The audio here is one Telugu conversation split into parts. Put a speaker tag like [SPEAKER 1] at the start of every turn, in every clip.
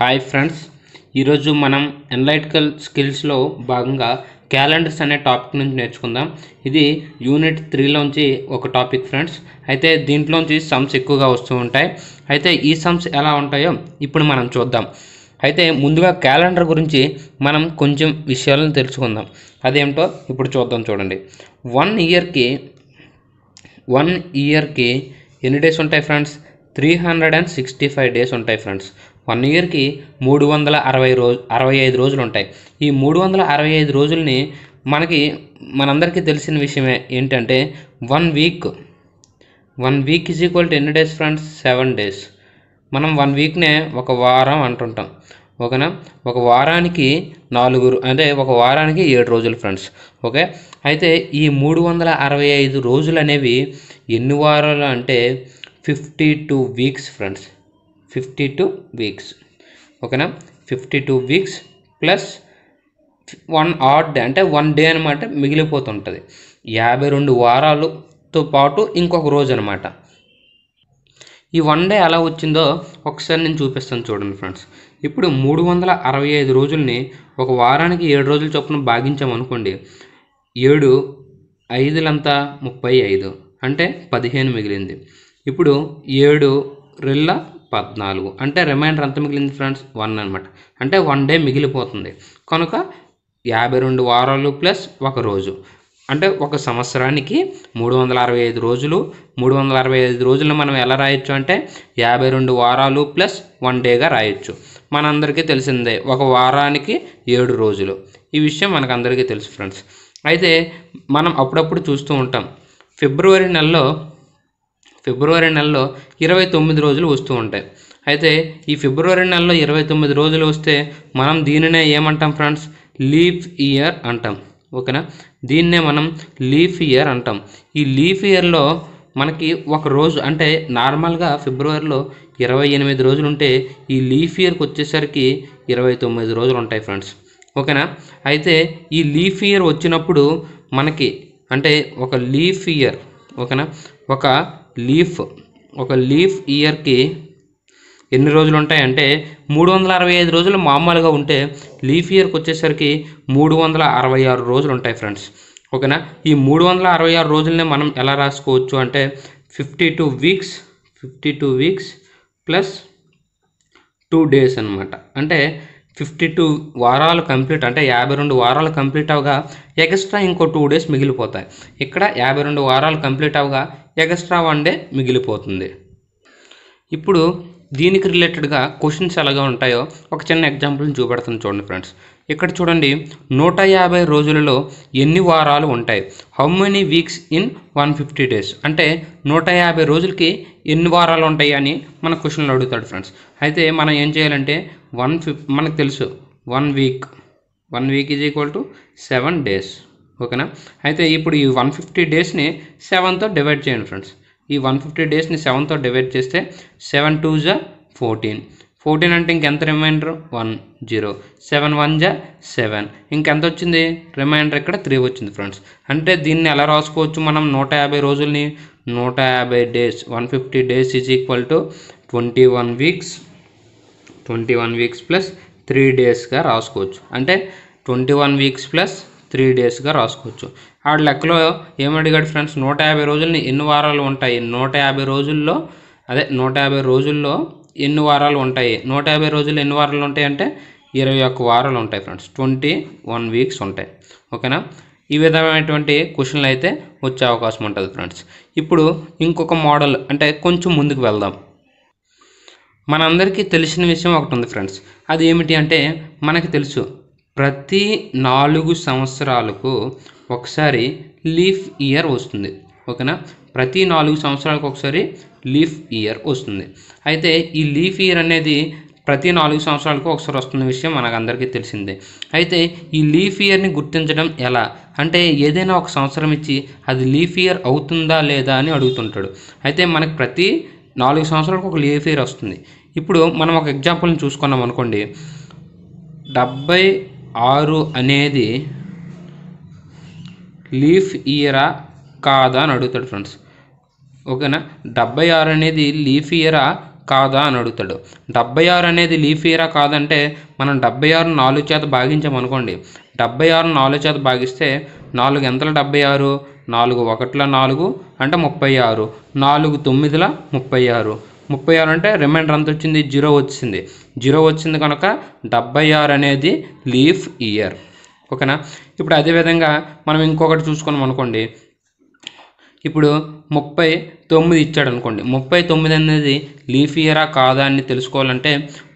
[SPEAKER 1] హాయ్ ఫ్రెండ్స్ ఈరోజు మనం ఎన్లైటికల్ స్కిల్స్లో భాగంగా క్యాలెండర్స్ అనే టాపిక్ నుంచి నేర్చుకుందాం ఇది యూనిట్ త్రీలోంచి ఒక టాపిక్ ఫ్రెండ్స్ అయితే దీంట్లోంచి సమ్స్ ఎక్కువగా వస్తూ ఉంటాయి అయితే ఈ సమ్స్ ఎలా ఉంటాయో ఇప్పుడు మనం చూద్దాం అయితే ముందుగా క్యాలెండర్ గురించి మనం కొంచెం విషయాలను తెలుసుకుందాం అదేంటో ఇప్పుడు చూద్దాం చూడండి వన్ ఇయర్కి వన్ ఇయర్కి ఎన్ని డేస్ ఉంటాయి friends three hundred and sixty five days ఉంటాయి ఫ్రెండ్స్ వన్ ఇయర్కి మూడు వందల అరవై రోజు అరవై ఐదు రోజులు ఉంటాయి ఈ మూడు వందల అరవై ఐదు రోజుల్ని మనకి మనందరికీ తెలిసిన విషయమే ఏంటంటే one week one week is equal to ఎన్ని డేస్ ఫ్రెండ్స్ సెవెన్ డేస్ మనం వన్ వీక్నే ఒక వారం అంటుంటాం ఓకేనా ఒక వారానికి నాలుగు అంటే ఒక వారానికి ఏడు రోజులు ఫ్రెండ్స్ ఓకే అయితే ఈ మూడు వందల అరవై ఐదు రోజులు అనేవి ఎన్ని వారాలు అంటే fifty two weeks friends fifty two weeks ఓకేనా fifty two weeks plus one odd day అంటే వన్ డే అనమాట మిగిలిపోతుంటుంది యాభై రెండు వారాలతో పాటు ఇంకొక రోజు అనమాట ఈ వన్ డే ఎలా వచ్చిందో ఒకసారి నేను చూపిస్తాను చూడండి ఫ్రెండ్స్ ఇప్పుడు మూడు వందల అరవై ఐదు రోజుల్ని ఒక వారానికి ఏడు రోజుల చొప్పున భాగించామనుకోండి ఏడు ఐదులంతా ముప్పై ఐదు అంటే పదిహేను మిగిలింది ఇప్పుడు ఏడు రెళ్ళ పద్నాలుగు అంటే రిమైండర్ ఎంత మిగిలింది ఫ్రెండ్స్ వన్ అనమాట అంటే వన్ డే మిగిలిపోతుంది కనుక యాభై రెండు వారాలు ప్లస్ ఒక రోజు అంటే ఒక సంవత్సరానికి మూడు వందల అరవై ఐదు రోజులు మూడు వందల అరవై ఐదు రోజులను మనం ఎలా రాయొచ్చు అంటే యాభై రెండు వారాలు ప్లస్ వన్ డేగా రాయొచ్చు మనందరికీ తెలిసిందే ఒక వారానికి ఏడు రోజులు ఈ విషయం మనకందరికీ తెలుసు ఫ్రెండ్స్ అయితే మనం అప్పుడప్పుడు చూస్తూ ఉంటాం ఫిబ్రవరి నెలలో ఫిబ్రవరి నెలలో ఇరవై తొమ్మిది రోజులు వస్తూ ఉంటాయి అయితే ఈ ఫిబ్రవరి నెలలో ఇరవై తొమ్మిది రోజులు వస్తే మనం దీనినే ఏమంటాం ఫ్రెండ్స్ లీప్ ఇయర్ అంటాం ఓకేనా దీన్నే మనం లీఫ్ ఇయర్ అంటాం ఈ లీఫ్ ఇయర్లో మనకి ఒక రోజు అంటే నార్మల్గా ఫిబ్రవరిలో ఇరవై ఎనిమిది రోజులు ఉంటే ఈ లీఫ్ ఇయర్కి వచ్చేసరికి ఇరవై తొమ్మిది రోజులు ఉంటాయి ఫ్రెండ్స్ ఓకేనా అయితే ఈ లీఫ్ ఇయర్ వచ్చినప్పుడు మనకి అంటే ఒక లీఫ్ ఇయర్ ఓకేనా ఒక లీఫ్ ఒక లీఫ్ ఇయర్కి ఎన్ని రోజులు ఉంటాయంటే మూడు వందల అరవై ఐదు రోజులు మామూలుగా ఉంటే లీఫ్ ఇయర్కి వచ్చేసరికి మూడు వందల అరవై ఆరు రోజులు ఉంటాయి ఫ్రెండ్స్ ఓకేనా ఈ మూడు వందల అరవై ఆరు రోజులనే మనం ఎలా రాసుకోవచ్చు అంటే fifty two weeks fifty two weeks plus two days అనమాట అంటే ఫిఫ్టీ టూ వారాలు కంప్లీట్ అంటే యాభై రెండు వారాలు కంప్లీట్ అవగా ఎక్స్ట్రా ఇంకో టూ డేస్ మిగిలిపోతాయి ఇక్కడ యాభై రెండు వారాలు కంప్లీట్ అవగా ఎక్స్ట్రా వన్ డే మిగిలిపోతుంది ఇప్పుడు దీనికి రిలేటెడ్గా క్వశ్చన్స్ ఎలాగా ఉంటాయో ఒక చిన్న ఎగ్జాంపుల్ని చూపెడతాను చూడండి ఫ్రెండ్స్ ఇక్కడ చూడండి నూట యాభై రోజులలో ఎన్ని వారాలు ఉంటాయి how many weeks in one fifty days అంటే నూట యాభై రోజులకి ఎన్ని వారాలు ఉంటాయి అని మన క్వశ్చన్లు అడుగుతాడు ఫ్రెండ్స్ అయితే మనం ఏం చేయాలంటే వన్ ఫిఫ్ మనకు తెలుసు one week one week is equal to seven days ఓకేనా అయితే ఇప్పుడు ఈ వన్ ఫిఫ్టీ డేస్ని సెవెన్తో డివైడ్ చేయండి ఫ్రెండ్స్ ఈ వన్ ఫిఫ్టీ డేస్ని సెవెన్తో డివైడ్ చేస్తే సెవెన్ టూ జా ఫోర్టీన్ ఫోర్టీన్ అంటే ఇంకెంత reminder one zero seven one జా సెవెన్ ఇంకెంత వచ్చింది రిమైండర్ ఇక్కడ త్రీ వచ్చింది ఫ్రెండ్స్ అంటే దీన్ని ఎలా రాసుకోవచ్చు మనం నూట యాభై రోజుల్ని నూట యాభై days one fifty days is equal to twenty one weeks twenty one weeks plus three డేస్గా రాసుకోవచ్చు అంటే twenty one weeks plus three డేస్గా రాసుకోవచ్చు ఆడ లెక్కలో ఏమడిగాడు ఫ్రెండ్స్ నూట యాభై రోజులని ఎన్ని వారాలు ఉంటాయి నూట యాభై రోజుల్లో అదే నూట యాభై రోజుల్లో ఎన్ని వారాలు ఉంటాయి నూట యాభై రోజులు ఎన్ని వారాలు ఉంటాయి అంటే ఇరవై ఒక్క వారాలు ఉంటాయి ఫ్రెండ్స్ ట్వంటీ వన్ వీక్స్ ఉంటాయి ఓకేనా ఈ విధమైనటువంటి క్వశ్చన్లు అయితే వచ్చే అవకాశం ఉంటుంది ఫ్రెండ్స్ ఇప్పుడు ఇంకొక మోడల్ అంటే కొంచెం ముందుకు వెళ్దాం మనందరికీ తెలిసిన విషయం ఒకటి ఉంది ఫ్రెండ్స్ అది ఏమిటి అంటే మనకి తెలుసు ప్రతి నాలుగు సంవత్సరాలకు ఒకసారి లీఫ్ ఇయర్ వస్తుంది ఓకేనా ప్రతి నాలుగు సంవత్సరాలకు ఒకసారి లీఫ్ ఇయర్ వస్తుంది అయితే ఈ లీఫ్ ఇయర్ అనేది ప్రతి నాలుగు సంవత్సరాలకు ఒకసారి వస్తున్న విషయం మనకందరికీ తెలిసిందే అయితే ఈ లీఫ్ ఇయర్ని గుర్తించడం ఎలా అంటే ఏదైనా ఒక సంవత్సరం ఇచ్చి అది లీఫ్ ఇయర్ అవుతుందా లేదా అని అడుగుతుంటాడు అయితే మనకు ప్రతి నాలుగు సంవత్సరాలకు ఒక లీఫ్ ఇయర్ వస్తుంది ఇప్పుడు మనం ఒక ఎగ్జాంపుల్ని చూసుకున్నాం అనుకోండి డెబ్బై ఆరు అనేది లీఫ్ ఇయరా కాదా అని అడుగుతాడు ఫ్రెండ్స్ ఓకేనా డెబ్బై ఆరు అనేది లీఫ్ ఇయరా కాదా అని అడుగుతాడు డెబ్బై ఆరు అనేది లీఫ్ ఇయరా కాదంటే మనం డెబ్బై ఆరు నాలుగు చేత భాగించామనుకోండి డెబ్బై ఆరు నాలుగు చేత భాగిస్తే నాలుగు ఎంతల డెబ్బై ఆరు నాలుగు ఒకటిల నాలుగు అంటే ముప్పై ఆరు నాలుగు తొమ్మిదిల ముప్పై ఆరు ముప్పై ఆరు అంటే రిమైండర్ అంత వచ్చింది జీరో వచ్చింది జీరో వచ్చింది కనుక డెబ్బై ఆరు అనేది లీఫ్ ఇయర్ ఓకేనా ఇప్పుడు అదేవిధంగా మనం ఇంకొకటి చూసుకున్నాం అనుకోండి ఇప్పుడు ముప్పై తొమ్మిది ఇచ్చాడు అనుకోండి ముప్పై తొమ్మిది అనేది లీఫ్ ఇయరా కాదా అని తెలుసుకోవాలంటే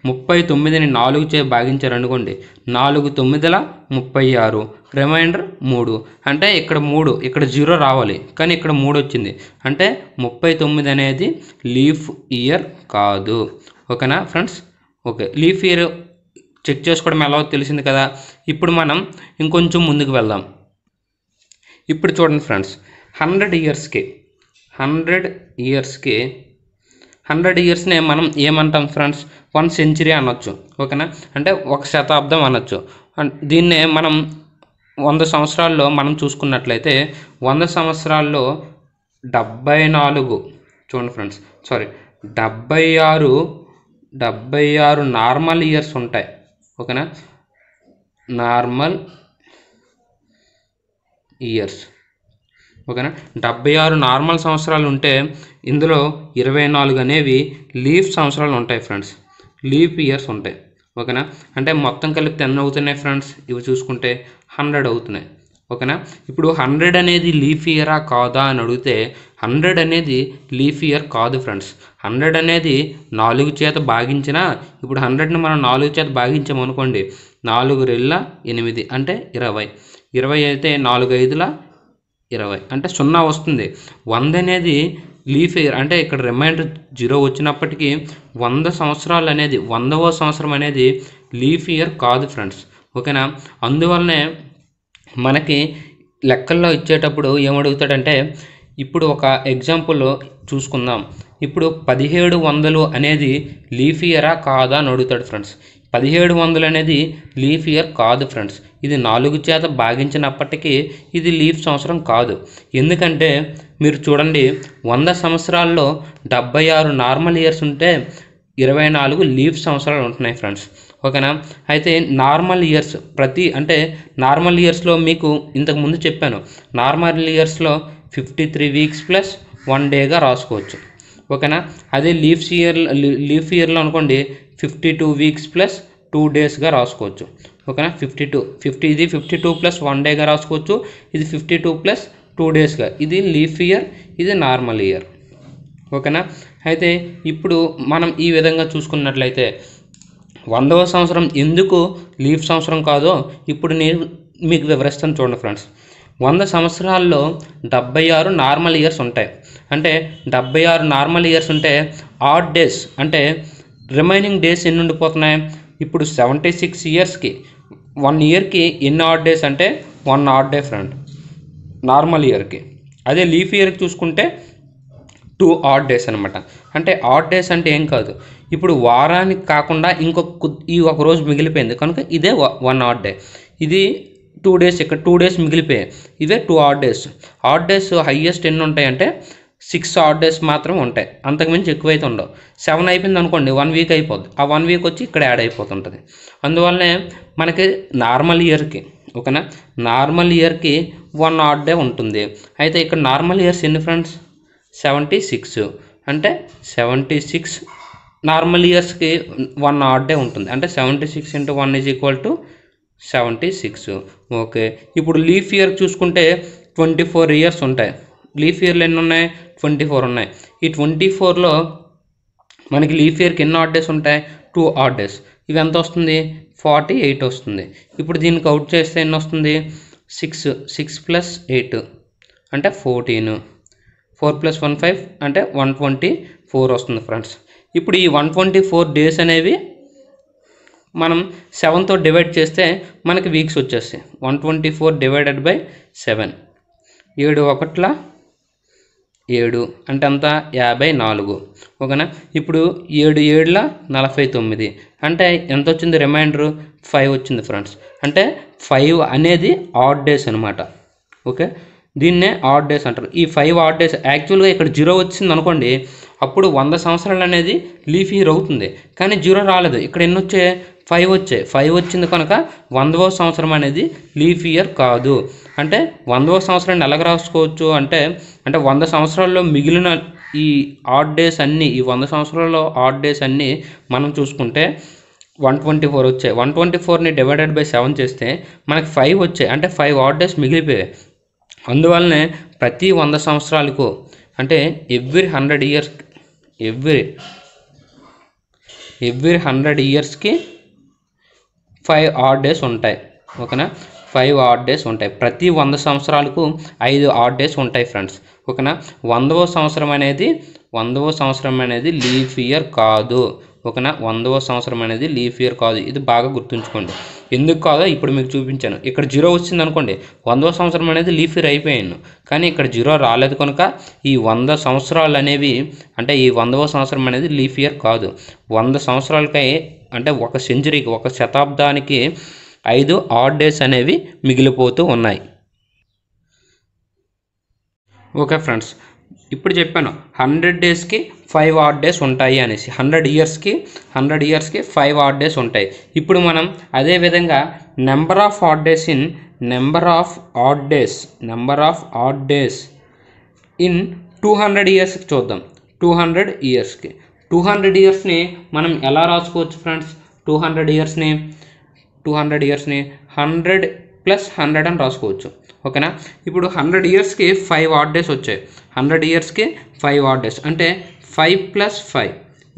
[SPEAKER 1] ముప్పై తొమ్మిదిని నాలుగు చే భాగించారు అనుకోండి నాలుగు తొమ్మిదిల ముప్పై ఆరు రిమైండర్ మూడు అంటే ఇక్కడ మూడు ఇక్కడ జీరో రావాలి కానీ ఇక్కడ మూడు వచ్చింది అంటే ముప్పై తొమ్మిది అనేది లీఫ్ ఇయర్ కాదు ఓకేనా friends okay leap year check చేసుకోవడం ఎలా తెలిసింది కదా ఇప్పుడు మనం ఇంకొంచెం ముందుకు వెళ్దాం ఇప్పుడు చూడండి ఫ్రెండ్స్ హండ్రెడ్ ఇయర్స్కి హండ్రెడ్ ఇయర్స్కి హండ్రెడ్ ఇయర్స్నే మనం ఏమంటాం ఫ్రెండ్స్ వన్ సెంచరీ అనొచ్చు ఓకేనా అంటే ఒక శతాబ్దం అనొచ్చు దీన్నే మనం వంద సంవత్సరాల్లో మనం చూసుకున్నట్లయితే వంద సంవత్సరాల్లో డెబ్బై నాలుగు చూడండి ఫ్రెండ్స్ సారీ డెబ్బై ఆరు డెబ్బై ఆరు నార్మల్ ఇయర్స్ ఉంటాయి ఓకేనా నార్మల్ ఇయర్స్ ఓకేనా డెబ్బై ఆరు నార్మల్ సంవత్సరాలు ఉంటే ఇందులో ఇరవై నాలుగు అనేవి లీఫ్ సంవత్సరాలు ఉంటాయి ఫ్రెండ్స్ లీఫ్ ఇయర్స్ ఉంటాయి ఓకేనా అంటే మొత్తం కలిపితే ఎన్ని అవుతున్నాయి ఫ్రెండ్స్ ఇవి చూసుకుంటే హండ్రెడ్ అవుతున్నాయి ఓకేనా ఇప్పుడు హండ్రెడ్ అనేది లీఫ్ ఇయరా కాదా అని అడిగితే హండ్రెడ్ అనేది లీఫ్ ఇయర్ కాదు ఫ్రెండ్స్ హండ్రెడ్ అనేది నాలుగు చేత భాగించిన ఇప్పుడు హండ్రెడ్ని మనం నాలుగు చేత భాగించామనుకోండి నాలుగు రెళ్ళ ఎనిమిది అంటే ఇరవై ఇరవై అయితే నాలుగు ఐదుల ఇరవై అంటే సున్నా వస్తుంది వంద అనేది లీఫ్ ఇయర్ అంటే ఇక్కడ రిమైండర్ జీరో వచ్చినప్పటికీ వంద సంవత్సరాలు అనేది వందవ సంవత్సరం అనేది లీఫ్ ఇయర్ కాదు ఫ్రెండ్స్ ఓకేనా అందువల్లనే మనకి లెక్కల్లో ఇచ్చేటప్పుడు ఏమడుగుతాడంటే ఇప్పుడు ఒక ఎగ్జాంపుల్ చూసుకుందాం ఇప్పుడు పదిహేడు వందలు అనేది లీఫ్ ఇయరా కాదా అని అడుగుతాడు ఫ్రెండ్స్ పదిహేడు వందలు అనేది లీఫ్ ఇయర్ కాదు ఫ్రెండ్స్ ఇది నాలుగు చేత భాగించినప్పటికీ ఇది లీఫ్ సంవత్సరం కాదు ఎందుకంటే మీరు చూడండి వంద సంవత్సరాల్లో డెబ్బై ఆరు నార్మల్ ఇయర్స్ ఉంటే ఇరవై నాలుగు లీఫ్ సంవత్సరాలు ఉంటున్నాయి ఫ్రెండ్స్ ఓకేనా అయితే నార్మల్ ఇయర్స్ ప్రతి అంటే నార్మల్ ఇయర్స్లో మీకు ఇంతకుముందు చెప్పాను నార్మల్ ఇయర్స్లో fifty three weeks plus one డేగా రాసుకోవచ్చు ఓకేనా అదే లీఫ్స్ ఇయర్ లీఫ్ ఇయర్లో అనుకోండి fifty two weeks plus two డేస్గా రాసుకోవచ్చు ఓకేనా ఫిఫ్టీ టూ ఫిఫ్టీ ఇది ఫిఫ్టీ టూ ప్లస్ వన్ డేగా రాసుకోవచ్చు ఇది ఫిఫ్టీ టూ ప్లస్ టూ డేస్గా ఇది లీఫ్ ఇయర్ ఇది నార్మల్ ఇయర్ ఓకేనా అయితే ఇప్పుడు మనం ఈ విధంగా చూసుకున్నట్లయితే వందవ సంవత్సరం ఎందుకు లీప్ సంవత్సరం కాదో ఇప్పుడు నేను మీకు వివరిస్తాను చూడండి ఫ్రెండ్స్ వంద సంవత్సరాల్లో డెబ్బై ఆరు నార్మల్ ఇయర్స్ ఉంటాయి అంటే డెబ్బై ఆరు నార్మల్ ఇయర్స్ ఉంటే ఆడ్ డేస్ అంటే రిమైనింగ్ డేస్ ఎన్ని ఉండిపోతున్నాయి ఇప్పుడు సెవెంటీ సిక్స్ ఇయర్స్కి వన్ ఇయర్కి ఎన్ని ఆడ్ డేస్ అంటే one odd day friend normal ఇయర్కి అదే లీఫ్ ఇయర్కి చూసుకుంటే టూ ఆడ్ డేస్ అనమాట అంటే ఆడ్ డేస్ అంటే ఏం కాదు ఇప్పుడు వారానికి కాకుండా ఇంకొక ఈ ఒక రోజు మిగిలిపోయింది కనుక ఇదే వన్ ఆర్డ్ డే ఇది టూ డేస్ ఇక్కడ టూ డేస్ మిగిలిపోయాయి ఇదే two odd days odd days highest ఎన్ని ఉంటాయంటే సిక్స్ ఆర్డ్ డేస్ మాత్రం ఉంటాయి అంతకుమించి ఎక్కువైతే ఉండవు సెవెన్ అయిపోయింది అనుకోండి వన్ వీక్ అయిపోద్ది ఆ వన్ వీక్ వచ్చి ఇక్కడ యాడ్ అయిపోతుంటుంది అందువల్లనే మనకి నార్మల్ ఇయర్కి ఓకేనా నార్మల్ ఇయర్కి వన్ ఆర్డ్ డే ఉంటుంది అయితే ఇక్కడ నార్మల్ ఇయర్స్ ఎన్ని ఫ్రెండ్స్ సెవెంటీ సిక్స్ అంటే సెవెంటీ సిక్స్ నార్మల్ ఇయర్స్కి వన్ ఆర్డే ఉంటుంది అంటే seventy six into one is equal to seventy six okay ఇప్పుడు లీఫ్ ఇయర్ చూసుకుంటే ట్వంటీ ఫోర్ ఇయర్స్ ఉంటాయి లీఫ్ ఇయర్లు ఎన్ని ఉన్నాయి ట్వంటీ ఫోర్ ఉన్నాయి ఈ ట్వంటీ ఫోర్లో మనకి లీఫ్ ఇయర్కి ఎన్ని ఆర్ట్ డేస్ ఉంటాయి టూ ఆర్ట్ డేస్ ఇవి ఎంత వస్తుంది ఫార్టీ ఎయిట్ వస్తుంది ఇప్పుడు దీనికి అవుట్ చేస్తే ఎన్ని వస్తుంది సిక్స్ సిక్స్ ప్లస్ ఎయిట్ అంటే fourteen four plus one five అంటే వన్ ట్వంటీ ఫోర్ వస్తుంది ఫ్రెండ్స్ ఇప్పుడు ఈ వన్ ట్వంటీ ఫోర్ డేస్ అనేవి మనం సెవెన్తో డివైడ్ చేస్తే మనకి వీక్స్ వచ్చేస్తాయి one twenty four divided by seven ఏడు ఒకట్ల ఏడు అంటే అంతా యాభై నాలుగు ఓకేనా ఇప్పుడు ఏడు ఏడుల నలభై తొమ్మిది అంటే ఎంత వచ్చింది రిమైండర్ ఫైవ్ వచ్చింది ఫ్రెండ్స్ అంటే ఫైవ్ అనేది ఆడ్ డేస్ అనమాట ఓకే దీన్నే ఆడ్ డేస్ అంటారు ఈ ఫైవ్ ఆడ్ డేస్ యాక్చువల్గా ఇక్కడ జీరో వచ్చింది అనుకోండి అప్పుడు వంద సంవత్సరాలు అనేది లీఫ్ ఇయర్ అవుతుంది కానీ జీరో రాలేదు ఇక్కడ ఎన్ని వచ్చాయి ఫైవ్ వచ్చాయి ఫైవ్ వచ్చింది కనుక వందవ సంవత్సరం అనేది లీఫ్ ఇయర్ కాదు అంటే వందవ సంవత్సరాన్ని ఎలాగ రాసుకోవచ్చు అంటే అంటే వంద సంవత్సరాల్లో మిగిలిన ఈ ఆడ్ డేస్ అన్నీ ఈ వంద సంవత్సరాల్లో ఆడ్ డేస్ అన్నీ మనం చూసుకుంటే వన్ ట్వంటీ ఫోర్ వచ్చాయి వన్ ట్వంటీ ఫోర్ని డివైడెడ్ బై సెవెన్ చేస్తే మనకి ఫైవ్ వచ్చాయి అంటే ఫైవ్ ఆడ్ డేస్ మిగిలిపోయాయి అందువల్లనే ప్రతి వంద సంవత్సరాలకు అంటే every hundred years every every hundred ఇయర్స్కి ఫైవ్ ఆడ్ డేస్ ఉంటాయి ఓకేనా ఫైవ్ ఆడ్ డేస్ ఉంటాయి ప్రతి వంద సంవత్సరాలకు ఐదు ఆర్ డేస్ ఉంటాయి ఫ్రెండ్స్ ఓకేనా వందవ సంవత్సరం అనేది వందవ సంవత్సరం అనేది లీఫ్ ఇయర్ కాదు ఓకేనా వందవ సంవత్సరం అనేది లీఫ్ ఇయర్ కాదు ఇది బాగా గుర్తుంచుకోండి ఎందుకు కాదో ఇప్పుడు మీకు చూపించాను ఇక్కడ జీరో వచ్చింది అనుకోండి వందవ సంవత్సరం అనేది లీఫీర్ అయిపోయాను కానీ ఇక్కడ జీరో రాలేదు కనుక ఈ వంద సంవత్సరాలు అనేవి అంటే ఈ వందవ సంవత్సరం అనేది లీఫ్ ఇయర్ కాదు వంద సంవత్సరాలకై అంటే ఒక సెంచరీకి ఒక శతాబ్దానికి ఐదు ఆడ్ డేస్ అనేవి మిగిలిపోతూ ఉన్నాయి ఓకే ఫ్రెండ్స్ ఇప్పుడు చెప్పాను హండ్రెడ్ డేస్కి ఫైవ్ ఆర్ డేస్ ఉంటాయి అనేసి హండ్రెడ్ ఇయర్స్కి హండ్రెడ్ ఇయర్స్కి ఫైవ్ ఆర్ డేస్ ఉంటాయి ఇప్పుడు మనం అదేవిధంగా number of odd days in number of odd days number of odd days in two hundred ఇయర్స్కి చూద్దాం టూ హండ్రెడ్ ఇయర్స్కి టూ హండ్రెడ్ ఇయర్స్ని మనం ఎలా రాసుకోవచ్చు ఫ్రెండ్స్ టూ హండ్రెడ్ ఇయర్స్ని టూ హండ్రెడ్ ఇయర్స్ని హండ్రెడ్ ప్లస్ హండ్రెడ్ అని రాసుకోవచ్చు ఓకేనా ఇప్పుడు హండ్రెడ్ ఇయర్స్కి ఫైవ్ ఆర్ డేస్ వచ్చాయి హండ్రెడ్ ఇయర్స్కి ఫైవ్ ఆర్ డేస్ అంటే five plus five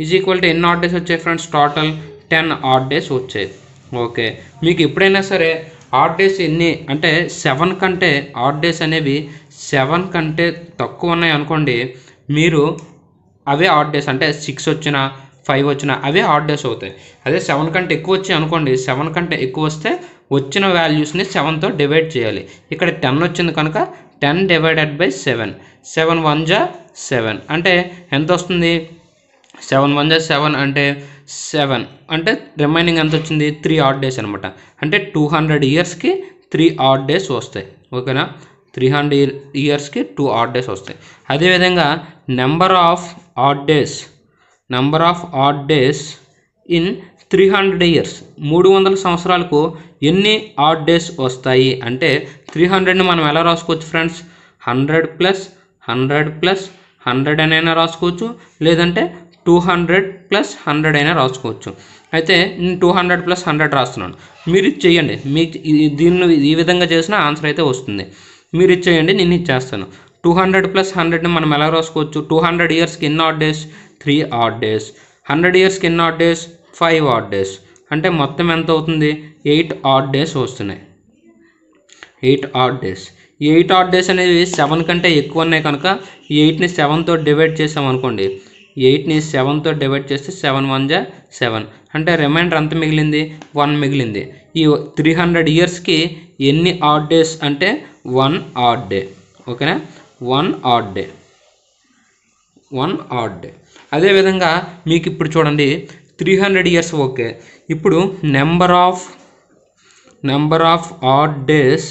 [SPEAKER 1] is equal to ఎన్ని ఆర్ డేస్ వచ్చాయి friends total ten or days వచ్చాయి ఓకే మీకు ఎప్పుడైనా సరే ఆర్ డేస్ ఎన్ని అంటే సెవెన్ కంటే ఆర్ డేస్ అనేవి సెవెన్ కంటే తక్కువ ఉన్నాయి అనుకోండి మీరు అవే ఆర్ డేస్ అంటే సిక్స్ వచ్చినా ఫైవ్ వచ్చినా అవే ఆర్ డేస్ అవుతాయి అదే సెవెన్ కంటే ఎక్కువ వచ్చాయి అనుకోండి సెవెన్ కంటే ఎక్కువ వస్తే వచ్చిన వాల్యూస్ని సెవెన్తో డివైడ్ చేయాలి ఇక్కడ టెన్ వచ్చింది కనుక ten divided by seven seven one జా సెవెన్ అంటే ఎంత వస్తుంది సెవెన్ వన్ జా సెవెన్ అంటే సెవెన్ అంటే రిమైనింగ్ ఎంత వచ్చింది త్రీ ఆడ్ డేస్ అనమాట అంటే టూ హండ్రెడ్ ఇయర్స్కి త్రీ ఆడ్ డేస్ వస్తాయి ఓకేనా త్రీ హండ్రెడ్ ఇయర్స్కి టూ ఆడ్ డేస్ వస్తాయి అదేవిధంగా number of odd days number of odd days in three hundred years మూడు వందల సంవత్సరాలకు ఎన్ని ఆడ్ డేస్ వస్తాయి అంటే త్రీ హండ్రెడ్ని మనం ఎలా రాసుకోవచ్చు friends hundred plus hundred plus hundred అయినా రాసుకోవచ్చు లేదంటే టూ హండ్రెడ్ ప్లస్ హండ్రెడ్ అయినా రాసుకోవచ్చు అయితే నేను టూ హండ్రెడ్ ప్లస్ హండ్రెడ్ రాస్తున్నాను మీరు ఇది చేయండి మీకు దీన్ని ఈ విధంగా చేసిన ఆన్సర్ అయితే వస్తుంది మీరు ఇది చేయండి నేను ఇచ్చేస్తాను టూ హండ్రెడ్ ప్లస్ హండ్రెడ్ని మనం ఎలా రాసుకోవచ్చు టూ హండ్రెడ్ ఇయర్స్కి ఎన్ని odd days three odd days hundred ఇయర్స్కి ఎన్ని odd days five odd days అంటే మొత్తం ఎంత అవుతుంది ఎయిట్ ఆడ్ డేస్ వస్తున్నాయి eight odd days eight odd days అనేవి సెవెన్ కంటే ఎక్కువ ఉన్నాయి కనుక ఎయిట్ని సెవెన్తో డివైడ్ చేసాం అనుకోండి ఎయిట్ని సెవెన్తో డివైడ్ చేస్తే సెవెన్ వన్ జా సెవెన్ అంటే రిమైండర్ ఎంత మిగిలింది వన్ మిగిలింది ఈ త్రీ హండ్రెడ్ ఇయర్స్కి ఎన్ని ఆడ్ డేస్ అంటే వన్ ఆడ్ డే ఓకేనా one odd day one odd day అదేవిధంగా మీకు ఇప్పుడు చూడండి త్రీ హండ్రెడ్ ఇయర్స్ ఓకే ఇప్పుడు number of number of odd days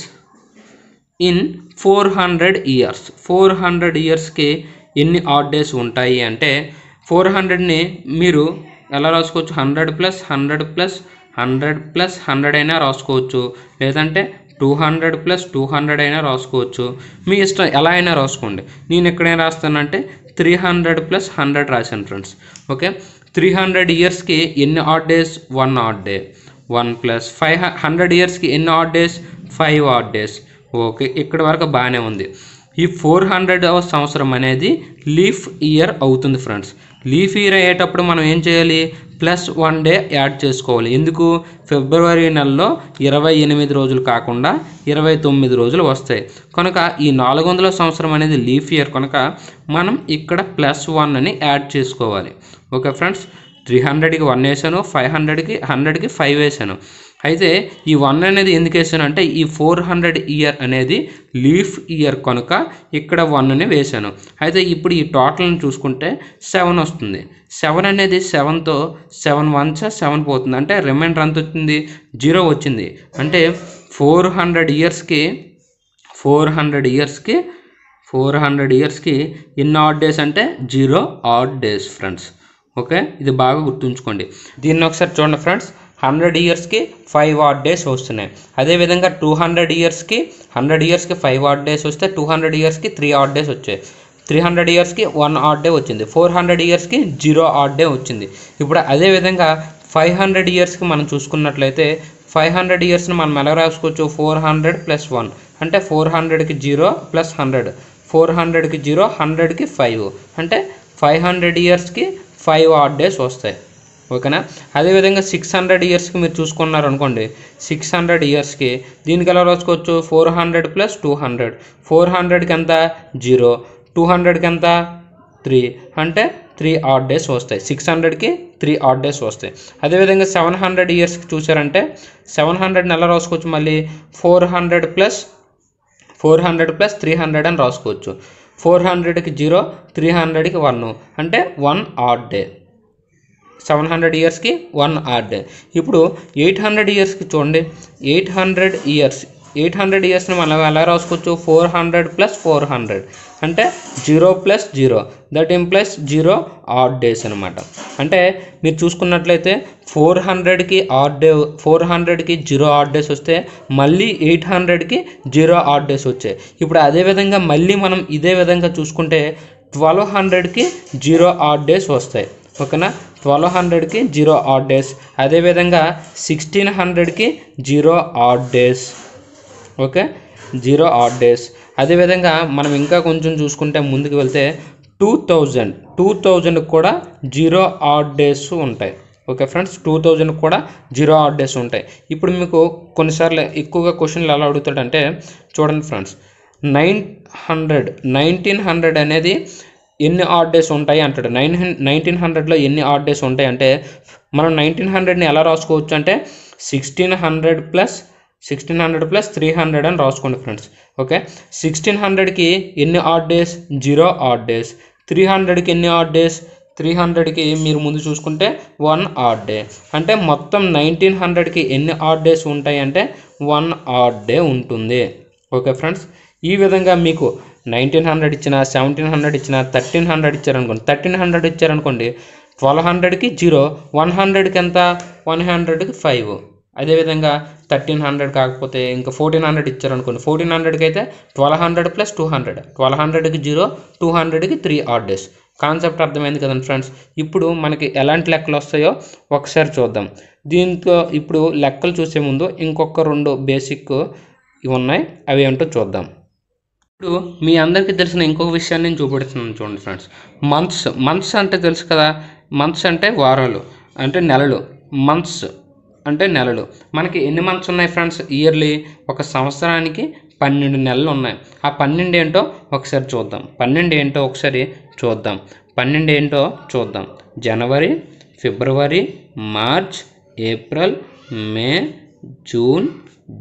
[SPEAKER 1] in four hundred years four hundred ఇయర్స్కి ఎన్ని ఆడ్ డేస్ ఉంటాయి అంటే ఫోర్ హండ్రెడ్ని మీరు ఎలా రాసుకోవచ్చు hundred plus hundred plus hundred plus hundred అయినా రాసుకోవచ్చు లేదంటే two hundred plus two hundred అయినా రాసుకోవచ్చు మీ ఇష్టం ఎలా అయినా రాసుకోండి నేను ఎక్కడైనా రాస్తానంటే త్రీ హండ్రెడ్ ప్లస్ హండ్రెడ్ రాసాను ఫ్రెండ్స్ ఓకే త్రీ హండ్రెడ్ ఇయర్స్కి ఎన్ని odd days one odd day one plus five hundred ఇయర్స్కి ఎన్ని odd days five odd days okay ఇక్కడ వరకు బాగానే ఉంది ఈ ఫోర్ హండ్రెడ్ సంవత్సరం అనేది లీఫ్ ఇయర్ అవుతుంది ఫ్రెండ్స్ లీఫ్ ఇయర్ అయ్యేటప్పుడు మనం ఏం చేయాలి ప్లస్ వన్ డే యాడ్ చేసుకోవాలి ఎందుకు ఫిబ్రవరి నెలలో ఇరవై ఎనిమిది రోజులు కాకుండా ఇరవై తొమ్మిది రోజులు వస్తాయి కనుక ఈ నాలుగు వందల సంవత్సరం అనేది లీఫ్ ఇయర్ కనుక మనం ఇక్కడ ప్లస్ వన్ అని యాడ్ చేసుకోవాలి ఓకే ఫ్రెండ్స్ త్రీ హండ్రెడ్కి వన్ వేసాను ఫైవ్ హండ్రెడ్కి హండ్రెడ్కి ఫైవ్ వేసాను అయితే ఈ వన్ అనేది ఎందుకు వేసాను అంటే ఈ ఫోర్ హండ్రెడ్ ఇయర్ అనేది లీఫ్ ఇయర్ కనుక ఇక్కడ వన్ అని వేసాను అయితే ఇప్పుడు ఈ టోటల్ని చూసుకుంటే సెవెన్ వస్తుంది సెవెన్ అనేది సెవెన్తో సెవెన్ వన్స్ సెవెన్ పోతుంది అంటే రిమైండర్ ఎంత వచ్చింది జీరో వచ్చింది అంటే ఫోర్ హండ్రెడ్ ఇయర్స్కి ఫోర్ హండ్రెడ్ ఇయర్స్కి ఫోర్ హండ్రెడ్ ఇయర్స్కి ఇన్ ఆడ్ డేస్ అంటే zero odd days friends okay ఇది బాగా గుర్తుంచుకోండి దీన్ని ఒకసారి చూడండి ఫ్రెండ్స్ హండ్రెడ్ ఇయర్స్కి ఫైవ్ ఆడ్ డేస్ వస్తున్నాయి అదేవిధంగా టూ హండ్రెడ్ ఇయర్స్కి హండ్రెడ్ ఇయర్స్కి ఫైవ్ ఆడ్ డేస్ వస్తే టూ హండ్రెడ్ ఇయర్స్కి త్రీ ఆడ్ డేస్ వచ్చాయి త్రీ హండ్రెడ్ ఇయర్స్కి వన్ ఆర్డ్ డే వచ్చింది ఫోర్ హండ్రెడ్ ఇయర్స్కి జీరో ఆర్డ్ డే వచ్చింది ఇప్పుడు అదేవిధంగా ఫైవ్ హండ్రెడ్ ఇయర్స్కి మనం చూసుకున్నట్లయితే ఫైవ్ హండ్రెడ్ ఇయర్స్ని మనం ఎలా రాసుకోవచ్చు ఫోర్ హండ్రెడ్ ప్లస్ వన్ అంటే ఫోర్ హండ్రెడ్కి జీరో ప్లస్ హండ్రెడ్ ఫోర్ హండ్రెడ్కి జీరో హండ్రెడ్కి ఫైవ్ అంటే ఫైవ్ హండ్రెడ్ ఇయర్స్కి ఫైవ్ ఆర్ డేస్ వస్తాయి ఓకేనా అదేవిధంగా సిక్స్ హండ్రెడ్ ఇయర్స్కి మీరు చూసుకున్నారు అనుకోండి సిక్స్ హండ్రెడ్ ఇయర్స్కి దీనికి ఎలా రాసుకోవచ్చు four hundred plus two hundred four హండ్రెడ్కి ఎంత జీరో టూ హండ్రెడ్కి ఎంత త్రీ అంటే త్రీ ఆడ్ డేస్ వస్తాయి సిక్స్ హండ్రెడ్కి త్రీ ఆడ్ డేస్ వస్తాయి అదేవిధంగా సెవెన్ హండ్రెడ్ ఇయర్స్కి చూసారంటే సెవెన్ హండ్రెడ్ నెల రాసుకోవచ్చు మళ్ళీ four hundred plus four hundred plus three hundred అని రాసుకోవచ్చు ఫోర్ హండ్రెడ్కి జీరో త్రీ హండ్రెడ్కి వన్ అంటే one odd day seven hundred ఇయర్స్కి వన్ ఆర్ డే ఇప్పుడు ఎయిట్ హండ్రెడ్ ఇయర్స్కి చూడండి eight hundred years eight hundred ఇయర్స్ని మనం ఎలా రాసుకోవచ్చు four hundred plus four hundred అంటే zero plus zero that implies zero odd days అనమాట అంటే మీరు చూసుకున్నట్లయితే ఫోర్ హండ్రెడ్కి ఆడ్ డే ఫోర్ హండ్రెడ్కి జీరో ఆడ్ డేస్ వస్తే మళ్ళీ ఎయిట్ హండ్రెడ్కి జీరో ఆర్ట్ డేస్ వచ్చాయి ఇప్పుడు అదేవిధంగా మళ్ళీ మనం ఇదే విధంగా చూసుకుంటే ట్వెల్వ్ హండ్రెడ్కి జీరో ఆర్ట్ డేస్ వస్తాయి ఓకేనా ట్వెల్వ్ హండ్రెడ్కి జీరో ఆర్ట్ డేస్ అదేవిధంగా సిక్స్టీన్ హండ్రెడ్కి zero odd days okay zero odd days అదేవిధంగా మనం ఇంకా కొంచెం చూసుకుంటే ముందుకు వెళ్తే టూ థౌజండ్ టూ థౌజండ్కి కూడా జీరో ఆర్ట్ డేస్ ఉంటాయి ఓకే ఫ్రెండ్స్ టూ థౌజండ్ కూడా జీరో ఆర్ట్ డేస్ ఉంటాయి ఇప్పుడు మీకు కొన్నిసార్లు ఎక్కువగా క్వశ్చన్లు ఎలా అడుగుతాడంటే చూడండి friends nine hundred nineteen hundred అనేది ఎన్ని ఆర్ట్ డేస్ ఉంటాయి అంటాడు నైన్ నైన్టీన్ హండ్రెడ్లో ఎన్ని ఆర్ట్ డేస్ ఉంటాయి అంటే మనం నైన్టీన్ హండ్రెడ్ని ఎలా రాసుకోవచ్చు అంటే sixteen hundred plus sixteen hundred plus three hundred అని రాసుకోండి ఫ్రెండ్స్ ఓకే సిక్స్టీన్ హండ్రెడ్కి ఎన్ని odd days zero odd days three హండ్రెడ్కి ఎన్ని ఆడ్ డేస్ త్రీ హండ్రెడ్కి మీరు ముందు చూసుకుంటే వన్ ఆడ్ డే అంటే మొత్తం నైన్టీన్ హండ్రెడ్కి ఎన్ని ఆడ్ డేస్ ఉంటాయి అంటే వన్ ఆడ్ డే ఉంటుంది ఓకే ఫ్రెండ్స్ ఈ విధంగా మీకు నైన్టీన్ హండ్రెడ్ ఇచ్చిన సెవెంటీన్ హండ్రెడ్ ఇచ్చిన థర్టీన్ హండ్రెడ్ ఇచ్చారనుకోండి థర్టీన్ హండ్రెడ్ ఇచ్చారనుకోండి ట్వెల్వ్ హండ్రెడ్కి జీరో వన్ హండ్రెడ్కి ఎంత వన్ హండ్రెడ్కి ఫైవ్ అదేవిధంగా థర్టీన్ హండ్రెడ్ కాకపోతే ఇంకా ఫోర్టీన్ హండ్రెడ్ ఇచ్చారనుకోండి ఫోర్టీన్ హండ్రెడ్కి అయితే twelve hundred plus two hundred twelve హండ్రెడ్కి జీరో టూ హండ్రెడ్కి త్రీ ఆడ్ డేస్ కాన్సెప్ట్ అర్థమైంది కదండి ఫ్రెండ్స్ ఇప్పుడు మనకి ఎలాంటి లెక్కలు వస్తాయో ఒకసారి చూద్దాం దీంతో ఇప్పుడు లెక్కలు చూసే ముందు ఇంకొక రెండు బేసిక్ ఇవి ఉన్నాయి అవి ఏంటో చూద్దాం ఇప్పుడు మీ అందరికీ తెలిసిన ఇంకొక విషయాన్ని నేను చూపెడుతున్నాను చూడండి ఫ్రెండ్స్ మంత్స్ మంత్స్ అంటే తెలుసు కదా మంత్స్ అంటే వారాలు అంటే నెలలు మంత్స్ అంటే నెలలు మనకి ఎన్ని మంత్స్ ఉన్నాయి ఫ్రెండ్స్ ఇయర్లీ ఒక సంవత్సరానికి పన్నెండు నెలలు ఉన్నాయి ఆ పన్నెండు ఏంటో ఒకసారి చూద్దాం పన్నెండు ఏంటో ఒకసారి చూద్దాం పన్నెండు ఏంటో చూద్దాం January February March April May June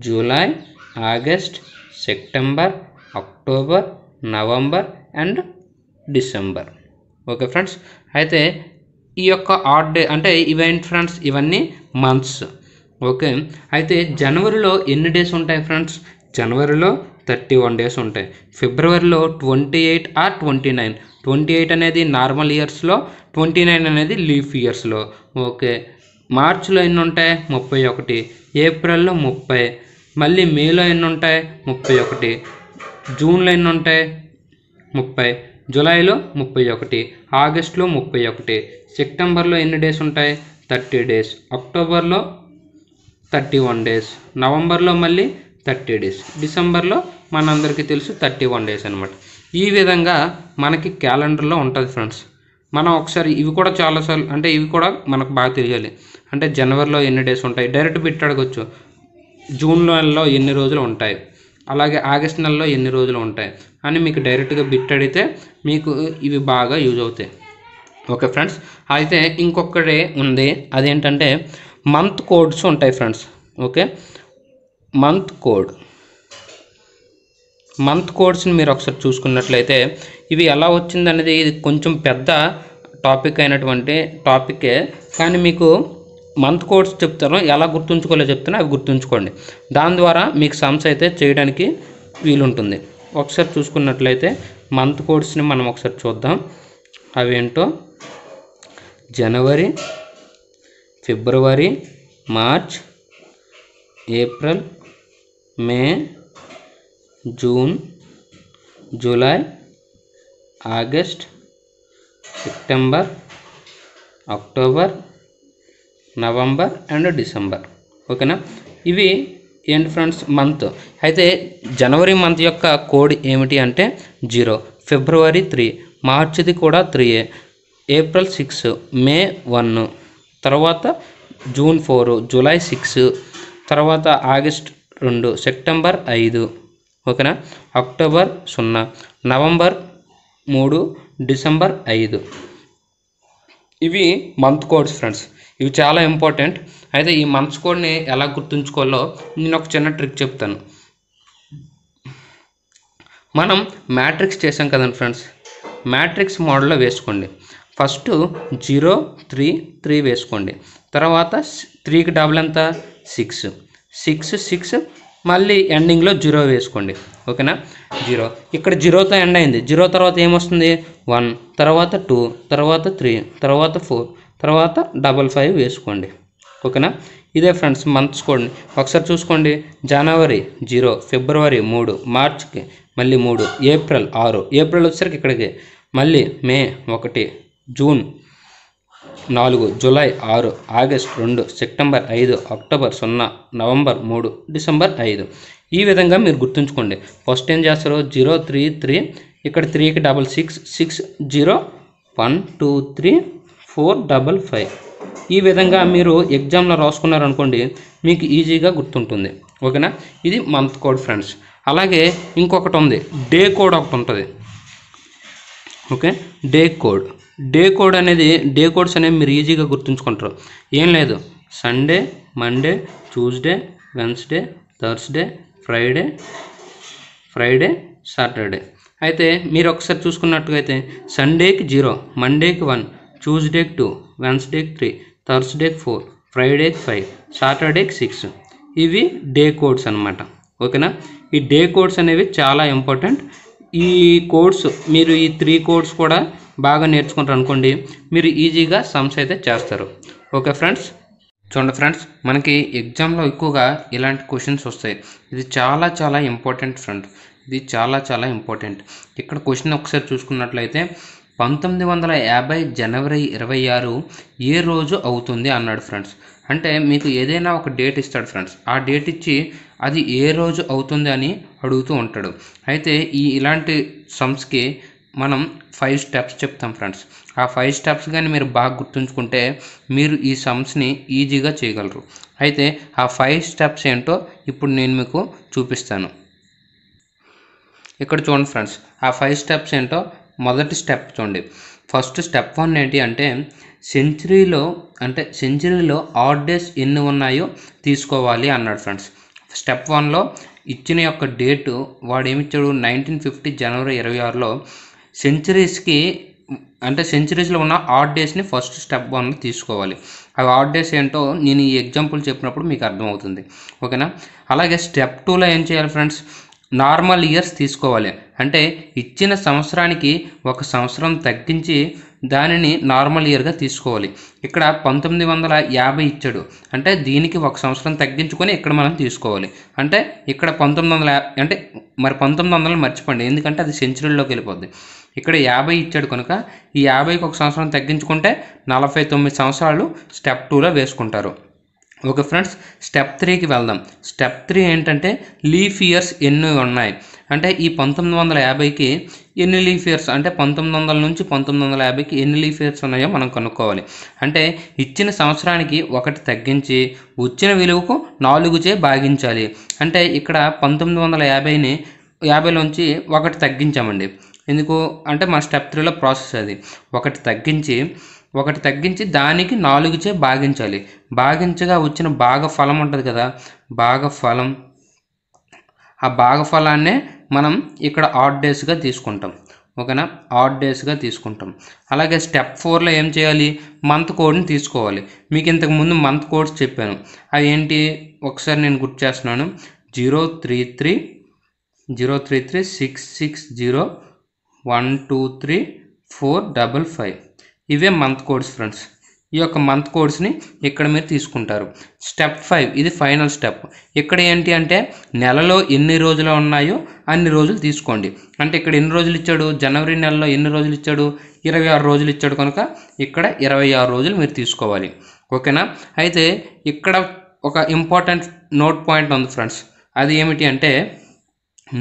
[SPEAKER 1] July August September October November and December okay friends అయితే ఈ యొక్క ఆర్డే అంటే ఇవేంటి ఫ్రెండ్స్ ఇవన్నీ మంత్స్ ఓకే అయితే జనవరిలో ఎన్ని డేస్ ఉంటాయి ఫ్రెండ్స్ జనవరిలో థర్టీ వన్ డేస్ ఉంటాయి ఫిబ్రవరిలో twenty eight or twenty nine twenty eight అనేది నార్మల్ ఇయర్స్లో ట్వంటీ నైన్ అనేది లీఫ్ ఇయర్స్లో ఓకే మార్చిలో ఎన్ని ఉంటాయి ముప్పై ఒకటి ఏప్రిల్లో ముప్పై మళ్ళీ మేలో ఎన్ని ఉంటాయి ముప్పై ఒకటి జూన్లో ఎన్ని ఉంటాయి ముప్పై జూలైలో ముప్పై ఒకటి ఆగస్టులో ముప్పై ఒకటి సెప్టెంబర్లో ఎన్ని డేస్ ఉంటాయి థర్టీ డేస్ అక్టోబర్లో థర్టీ వన్ డేస్ నవంబర్లో మళ్ళీ థర్టీ డేస్ డిసెంబర్లో మనందరికీ తెలుసు థర్టీ వన్ డేస్ అనమాట ఈ విధంగా మనకి క్యాలెండర్లో ఉంటుంది ఫ్రెండ్స్ మనం ఒకసారి ఇవి కూడా చాలాసార్లు అంటే ఇవి కూడా మనకు బాగా తెలియాలి అంటే జనవరిలో ఎన్ని డేస్ ఉంటాయి డైరెక్ట్ బిట్ అడగచ్చు జూన్ నెలలో ఎన్ని రోజులు ఉంటాయి అలాగే ఆగస్ట్ నెలలో ఎన్ని రోజులు ఉంటాయి అని మీకు డైరెక్ట్గా బిట్ అడిగితే మీకు ఇవి బాగా యూజ్ అవుతాయి ఓకే ఫ్రెండ్స్ అయితే ఇంకొకటి ఉంది అదేంటంటే మంత్ కోడ్స్ ఉంటాయి friends okay month code month కోడ్స్ని మీరు ఒకసారి చూసుకున్నట్లయితే ఇవి ఎలా వచ్చిందనేది ఇది కొంచెం పెద్ద టాపిక్ అయినటువంటి టాపికే కానీ మీకు మంత్ కోడ్స్ చెప్తాను ఎలా గుర్తుంచుకోలే చెప్తున్నా అవి గుర్తుంచుకోండి దాని ద్వారా మీకు సమ్స్ అయితే చేయడానికి వీలుంటుంది ఒకసారి చూసుకున్నట్లయితే మంత్ కోడ్స్ని మనం ఒకసారి చూద్దాం అవేంటో January February March April May June July August September October November and December ఓకేనా ఇవి ఏంటి ఫ్రెండ్స్ మంత్ అయితే జనవరి మంత్ యొక్క కోడ్ ఏమిటి అంటే జీరో ఫిబ్రవరి త్రీ మార్చిది కూడా త్రీయే ఏప్రిల్ సిక్స్ మే వన్ తర్వాత జూన్ ఫోర్ జూలై సిక్స్ తర్వాత ఆగస్ట్ రెండు సెప్టెంబర్ ఐదు ఓకేనా అక్టోబర్ సున్నా నవంబర్ మూడు డిసెంబర్ ఐదు ఇవి మంత్ కోడ్స్ ఫ్రెండ్స్ ఇవి చాలా ఇంపార్టెంట్ అయితే ఈ మంత్స్ కోడ్ని ఎలా గుర్తుంచుకోవాలో నేను ఒక చిన్న ట్రిక్ చెప్తాను మనం మ్యాట్రిక్స్ చేసాం కదండి ఫ్రెండ్స్ మ్యాట్రిక్స్ మోడల్లో వేసుకోండి ఫస్ట్ జీరో త్రీ త్రీ వేసుకోండి తర్వాత త్రీకి డబుల్ ఎంత సిక్స్ సిక్స్ సిక్స్ మళ్ళీ ఎండింగ్లో జీరో వేసుకోండి ఓకేనా జీరో ఇక్కడ జీరోతో ఎండ్ అయింది జీరో తర్వాత ఏమొస్తుంది వన్ తర్వాత టూ తర్వాత త్రీ తర్వాత ఫోర్ తర్వాత డబల్ ఫైవ్ వేసుకోండి ఓకేనా ఇదే ఫ్రెండ్స్ మంత్స్ కూడా ఒకసారి చూసుకోండి జనవరి జీరో ఫిబ్రవరి మూడు మార్చ్కి మళ్ళీ మూడు ఏప్రిల్ ఆరు ఏప్రిల్ వచ్చేసరికి ఇక్కడికి మళ్ళీ మే ఒకటి జూన్ నాలుగు జూలై ఆరు ఆగస్ట్ రెండు సెప్టెంబర్ ఐదు అక్టోబర్ సున్నా నవంబర్ మూడు డిసెంబర్ ఐదు ఈ విధంగా మీరు గుర్తుంచుకోండి ఫస్ట్ ఏం చేస్తారు జీరో త్రీ త్రీ ఇక్కడ త్రీకి double six six zero one two three four double five ఈ విధంగా మీరు ఎగ్జామ్లో రాసుకున్నారనుకోండి మీకు ఈజీగా గుర్తుంటుంది ఓకేనా ఇది మంత్ కోడ్ ఫ్రెండ్స్ అలాగే ఇంకొకటి ఉంది డే కోడ్ ఒకటి ఉంటుంది okay day code day code అనేది డే కోడ్స్ అనేవి మీరు ఈజీగా గుర్తుంచుకుంటారు ఏం లేదు Sunday Monday Tuesday Wednesday Thursday Friday Friday Saturday అయితే మీరు ఒకసారి అయితే సండేకి జీరో మండేకి వన్ ట్యూస్డేకి టూ వెన్స్డేకి త్రీ థర్స్డేకి ఫోర్ ఫ్రైడేకి ఫైవ్ సాటర్డేకి సిక్స్ ఇవి డే కోడ్స్ అనమాట ఓకేనా ఈ డే కోడ్స్ అనేవి చాలా ఇంపార్టెంట్ ఈ కోడ్స్ మీరు ఈ త్రీ కోడ్స్ కూడా బాగా నేర్చుకుంటారు అనుకోండి మీరు ఈజీగా సమ్స్ అయితే చేస్తారు ఓకే ఫ్రెండ్స్ చూడండి ఫ్రెండ్స్ మనకి ఎగ్జామ్లో ఎక్కువగా ఇలాంటి క్వశ్చన్స్ వస్తాయి ఇది చాలా చాలా ఇంపార్టెంట్ ఫ్రెండ్ ఇది చాలా చాలా ఇంపార్టెంట్ ఇక్కడ క్వశ్చన్ ఒకసారి చూసుకున్నట్లయితే పంతొమ్మిది వందల యాభై జనవరి ఇరవై ఆరు ఏ రోజు అవుతుంది అన్నాడు ఫ్రెండ్స్ అంటే మీకు ఏదైనా ఒక డేట్ ఇస్తాడు ఫ్రెండ్స్ ఆ డేట్ ఇచ్చి అది ఏ రోజు అవుతుంది అని అడుగుతూ ఉంటాడు అయితే ఈ ఇలాంటి సమ్స్కి మనం ఫైవ్ స్టెప్స్ చెప్తాం ఫ్రెండ్స్ ఆ ఫైవ్ స్టెప్స్ కానీ మీరు బాగా గుర్తుంచుకుంటే మీరు ఈ సమ్స్ని ఈజీగా చేయగలరు అయితే ఆ ఫైవ్ స్టెప్స్ ఏంటో ఇప్పుడు నేను మీకు చూపిస్తాను ఇక్కడ చూడండి ఫ్రెండ్స్ ఆ ఫైవ్ స్టెప్స్ ఏంటో మొదటి స్టెప్ చూడండి ఫస్ట్ స్టెప్ వన్ ఏంటి అంటే సెంచరీలో అంటే సెంచరీలో ఆడ్ డేస్ ఎన్ని ఉన్నాయో తీసుకోవాలి అన్నాడు ఫ్రెండ్స్ స్టెప్ వన్లో ఇచ్చిన యొక్క డేటు వాడు ఏమిచ్చాడు నైన్టీన్ ఫిఫ్టీ జనవరి ఇరవై ఆరులో సెంచరీస్కి అంటే సెంచరీస్లో ఉన్న ఆర్ట్ డేస్ని ఫస్ట్ స్టెప్ వన్లో తీసుకోవాలి అవి ఆర్ట్ డేస్ ఏంటో నేను ఈ ఎగ్జాంపుల్ చెప్పినప్పుడు మీకు అర్థమవుతుంది ఓకేనా అలాగే స్టెప్ టూలో ఏం చేయాలి ఫ్రెండ్స్ నార్మల్ ఇయర్స్ తీసుకోవాలి అంటే ఇచ్చిన సంవత్సరానికి ఒక సంవత్సరం తగ్గించి దానిని నార్మల్ ఇయర్గా తీసుకోవాలి ఇక్కడ పంతొమ్మిది వందల యాభై ఇచ్చాడు అంటే దీనికి ఒక సంవత్సరం తగ్గించుకొని ఇక్కడ మనం తీసుకోవాలి అంటే ఇక్కడ పంతొమ్మిది వందల అంటే మరి పంతొమ్మిది వందలు మర్చిపోండి ఎందుకంటే అది సెంచరీలోకి వెళ్ళిపోద్ది ఇక్కడ యాభై ఇచ్చాడు కనుక ఈ యాభైకి ఒక సంవత్సరం తగ్గించుకుంటే నలభై తొమ్మిది సంవత్సరాలు స్టెప్ టూలో వేసుకుంటారు ఓకే ఫ్రెండ్స్ స్టెప్ త్రీకి వెళ్దాం స్టెప్ త్రీ ఏంటంటే లీఫ్ ఇయర్స్ ఎన్ని ఉన్నాయి అంటే ఈ పంతొమ్మిది వందల యాభైకి ఎన్ని లీఫ్ ఇయర్స్ అంటే పంతొమ్మిది వందల నుంచి పంతొమ్మిది వందల యాభైకి ఎన్ని లీఫ్ ఇయర్స్ ఉన్నాయో మనం కనుక్కోవాలి అంటే ఇచ్చిన సంవత్సరానికి ఒకటి తగ్గించి వచ్చిన విలువకు నాలుగు చే భాగించాలి అంటే ఇక్కడ పంతొమ్మిది వందల యాభైని యాభైలోంచి ఒకటి తగ్గించామండి ఎందుకు అంటే మా స్టెప్ త్రీలో ప్రాసెస్ అది ఒకటి తగ్గించి ఒకటి తగ్గించి దానికి నాలుగుచే భాగించాలి భాగించగా వచ్చిన బాగా ఫలం ఉంటుంది కదా బాగా ఫలం ఆ బాగా ఫలాన్నే మనం ఇక్కడ ఆడ్ డేస్గా తీసుకుంటాం ఓకేనా ఆడ్ డేస్గా తీసుకుంటాం అలాగే స్టెప్ ఫోర్లో ఏం చేయాలి మంత్ కోడ్ని తీసుకోవాలి మీకు ఇంతకుముందు మంత్ కోడ్స్ చెప్పాను అవి ఏంటి ఒకసారి నేను గుర్తు చేస్తున్నాను zero three three zero three three six six zero one two three four double five ఇవే మంత్ కోడ్స్ ఫ్రెండ్స్ ఈ యొక్క మంత్ కోడ్స్ని ఇక్కడ మీరు తీసుకుంటారు స్టెప్ ఫైవ్ ఇది ఫైనల్ స్టెప్ ఇక్కడ ఏంటి అంటే నెలలో ఎన్ని రోజులు ఉన్నాయో అన్ని రోజులు తీసుకోండి అంటే ఇక్కడ ఎన్ని రోజులు ఇచ్చాడు జనవరి నెలలో ఎన్ని రోజులు ఇచ్చాడు ఇరవై ఆరు రోజులు ఇచ్చాడు కనుక ఇక్కడ ఇరవై ఆరు రోజులు మీరు తీసుకోవాలి ఓకేనా అయితే ఇక్కడ ఒక ఇంపార్టెంట్ నోట్ పాయింట్ ఉంది ఫ్రెండ్స్ అది ఏమిటి అంటే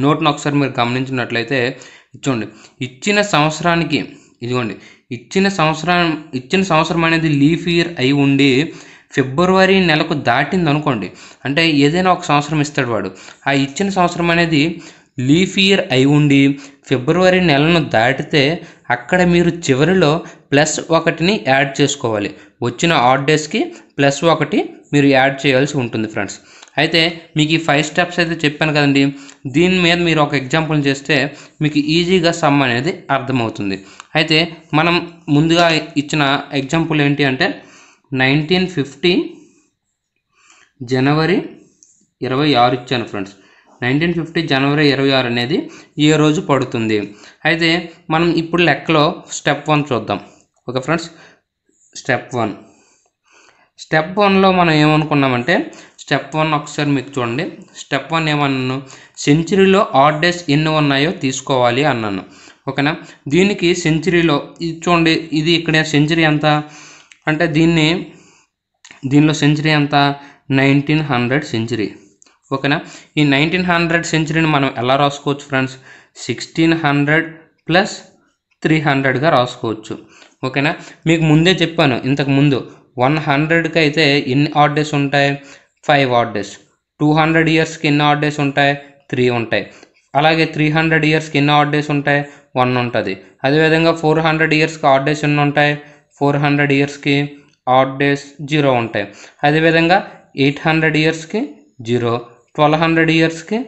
[SPEAKER 1] నోట్ని ఒకసారి మీరు గమనించినట్లయితే చూడండి ఇచ్చిన సంవత్సరానికి ఇదిగోండి ఇచ్చిన సంవత్సరం ఇచ్చిన సంవత్సరం అనేది లీఫ్ ఇయర్ అయి ఉండి ఫిబ్రవరి నెలకు దాటింది అనుకోండి అంటే ఏదైనా ఒక సంవత్సరం ఇస్తాడు వాడు ఆ ఇచ్చిన సంవత్సరం అనేది లీఫ్ ఇయర్ అయి ఉండి ఫిబ్రవరి నెలను దాటితే అక్కడ మీరు చివరిలో ప్లస్ ఒకటిని యాడ్ చేసుకోవాలి వచ్చిన ఆర్డర్స్కి ప్లస్ ఒకటి మీరు యాడ్ చేయాల్సి ఉంటుంది ఫ్రెండ్స్ అయితే మీకు ఈ ఫైవ్ స్టెప్స్ అయితే చెప్పాను కదండి దీని మీద మీరు ఒక ఎగ్జాంపుల్ చేస్తే మీకు ఈజీగా సమ్ అనేది అర్థమవుతుంది అయితే మనం ముందుగా ఇచ్చిన ఎగ్జాంపుల్ ఏంటి అంటే నైన్టీన్ ఫిఫ్టీ జనవరి ఇరవై ఆరు ఇచ్చాను ఫ్రెండ్స్ నైన్టీన్ ఫిఫ్టీ జనవరి ఇరవై ఆరు అనేది ఏ రోజు పడుతుంది అయితే మనం ఇప్పుడు లెక్కలో స్టెప్ వన్ చూద్దాం okay friends step one step వన్లో మనం ఏమనుకున్నామంటే స్టెప్ వన్ ఒకసారి మీకు చూడండి స్టెప్ వన్ ఏమన్నాను సెంచరీలో ఆడ్ డేస్ ఎన్ని ఉన్నాయో తీసుకోవాలి అన్నాను ఓకేనా దీనికి సెంచరీలో ఇది చూడండి ఇది ఇక్కడ సెంచరీ ఎంత అంటే దీన్ని దీనిలో సెంచరీ ఎంత నైన్టీన్ హండ్రెడ్ సెంచరీ ఓకేనా ఈ నైన్టీన్ హండ్రెడ్ సెంచరీని మనం ఎలా రాసుకోవచ్చు friends sixteen hundred plus three హండ్రెడ్గా రాసుకోవచ్చు ఓకేనా మీకు ముందే చెప్పాను ఇంతకు ముందు వన్ హండ్రెడ్కి అయితే ఎన్ని ఆర్డర్స్ ఉంటాయి five odd days two hundred ఇయర్స్కి ఎన్ని ఆడ్ డేస్ ఉంటాయి త్రీ ఉంటాయి అలాగే త్రీ హండ్రెడ్ ఇయర్స్కి ఎన్ని ఆడ్ డేస్ ఉంటాయి వన్ ఉంటుంది అదేవిధంగా ఫోర్ హండ్రెడ్ ఇయర్స్కి ఆడ్ డేస్ ఎన్ని ఉంటాయి ఫోర్ హండ్రెడ్ ఇయర్స్కి ఆడ్ డేస్ జీరో ఉంటాయి అదేవిధంగా ఎయిట్ హండ్రెడ్ ఇయర్స్కి జీరో ట్వెల్వ్ హండ్రెడ్ ఇయర్స్కి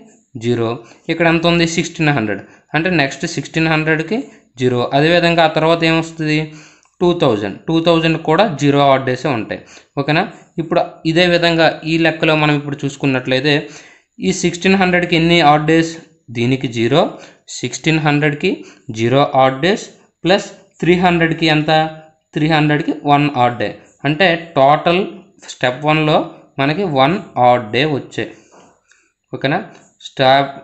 [SPEAKER 1] జీరో ఇక్కడ ఎంత ఉంది సిక్స్టీన్ హండ్రెడ్ అంటే నెక్స్ట్ సిక్స్టీన్ హండ్రెడ్కి జీరో అదేవిధంగా ఆ తర్వాత ఏమొస్తుంది టూ థౌజండ్ టూ కూడా జీరో ఆడ్ డేసే ఉంటాయి ఓకేనా ఇప్పుడు ఇదే విధంగా ఈ లెక్కలో మనం ఇప్పుడు చూసుకున్నట్లయితే ఈ సిక్స్టీన్ హండ్రెడ్కి ఎన్ని ఆర్ డేస్ దీనికి జీరో సిక్స్టీన్ హండ్రెడ్కి zero odd days plus three హండ్రెడ్కి ఎంత త్రీ హండ్రెడ్కి వన్ ఆర్ డే అంటే టోటల్ స్టెప్ వన్లో మనకి వన్ ఆర్ డే వచ్చాయి ఓకేనా స్టాప్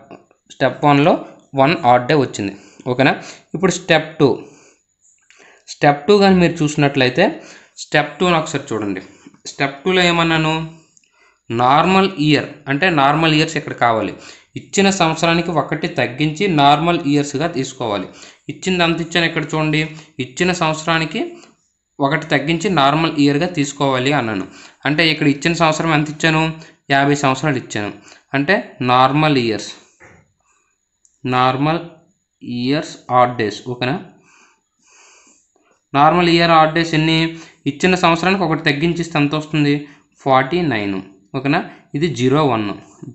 [SPEAKER 1] స్టెప్ వన్లో వన్ ఆడ్ డే వచ్చింది ఓకేనా ఇప్పుడు స్టెప్ టూ స్టెప్ టూ కానీ మీరు చూసినట్లయితే స్టెప్ టూని ఒకసారి చూడండి స్టెప్ టూలో ఏమన్నాను నార్మల్ ఇయర్ అంటే నార్మల్ ఇయర్స్ ఇక్కడ కావాలి ఇచ్చిన సంవత్సరానికి ఒకటి తగ్గించి నార్మల్ ఇయర్స్గా తీసుకోవాలి ఇచ్చింది అంత ఇచ్చాను ఇక్కడ చూడండి ఇచ్చిన సంవత్సరానికి ఒకటి తగ్గించి నార్మల్ ఇయర్గా తీసుకోవాలి అన్నాను అంటే ఇక్కడ ఇచ్చిన సంవత్సరం ఎంత ఇచ్చాను యాభై సంవత్సరాలు ఇచ్చాను అంటే normal years normal years odd days ఓకేనా నార్మల్ ఇయర్ ఆడ్ డేస్ ఎన్ని ఇచ్చిన సంవత్సరానికి ఒకటి తగ్గించి ఎంత వస్తుంది ఫార్టీ నైన్ ఓకేనా ఇది zero one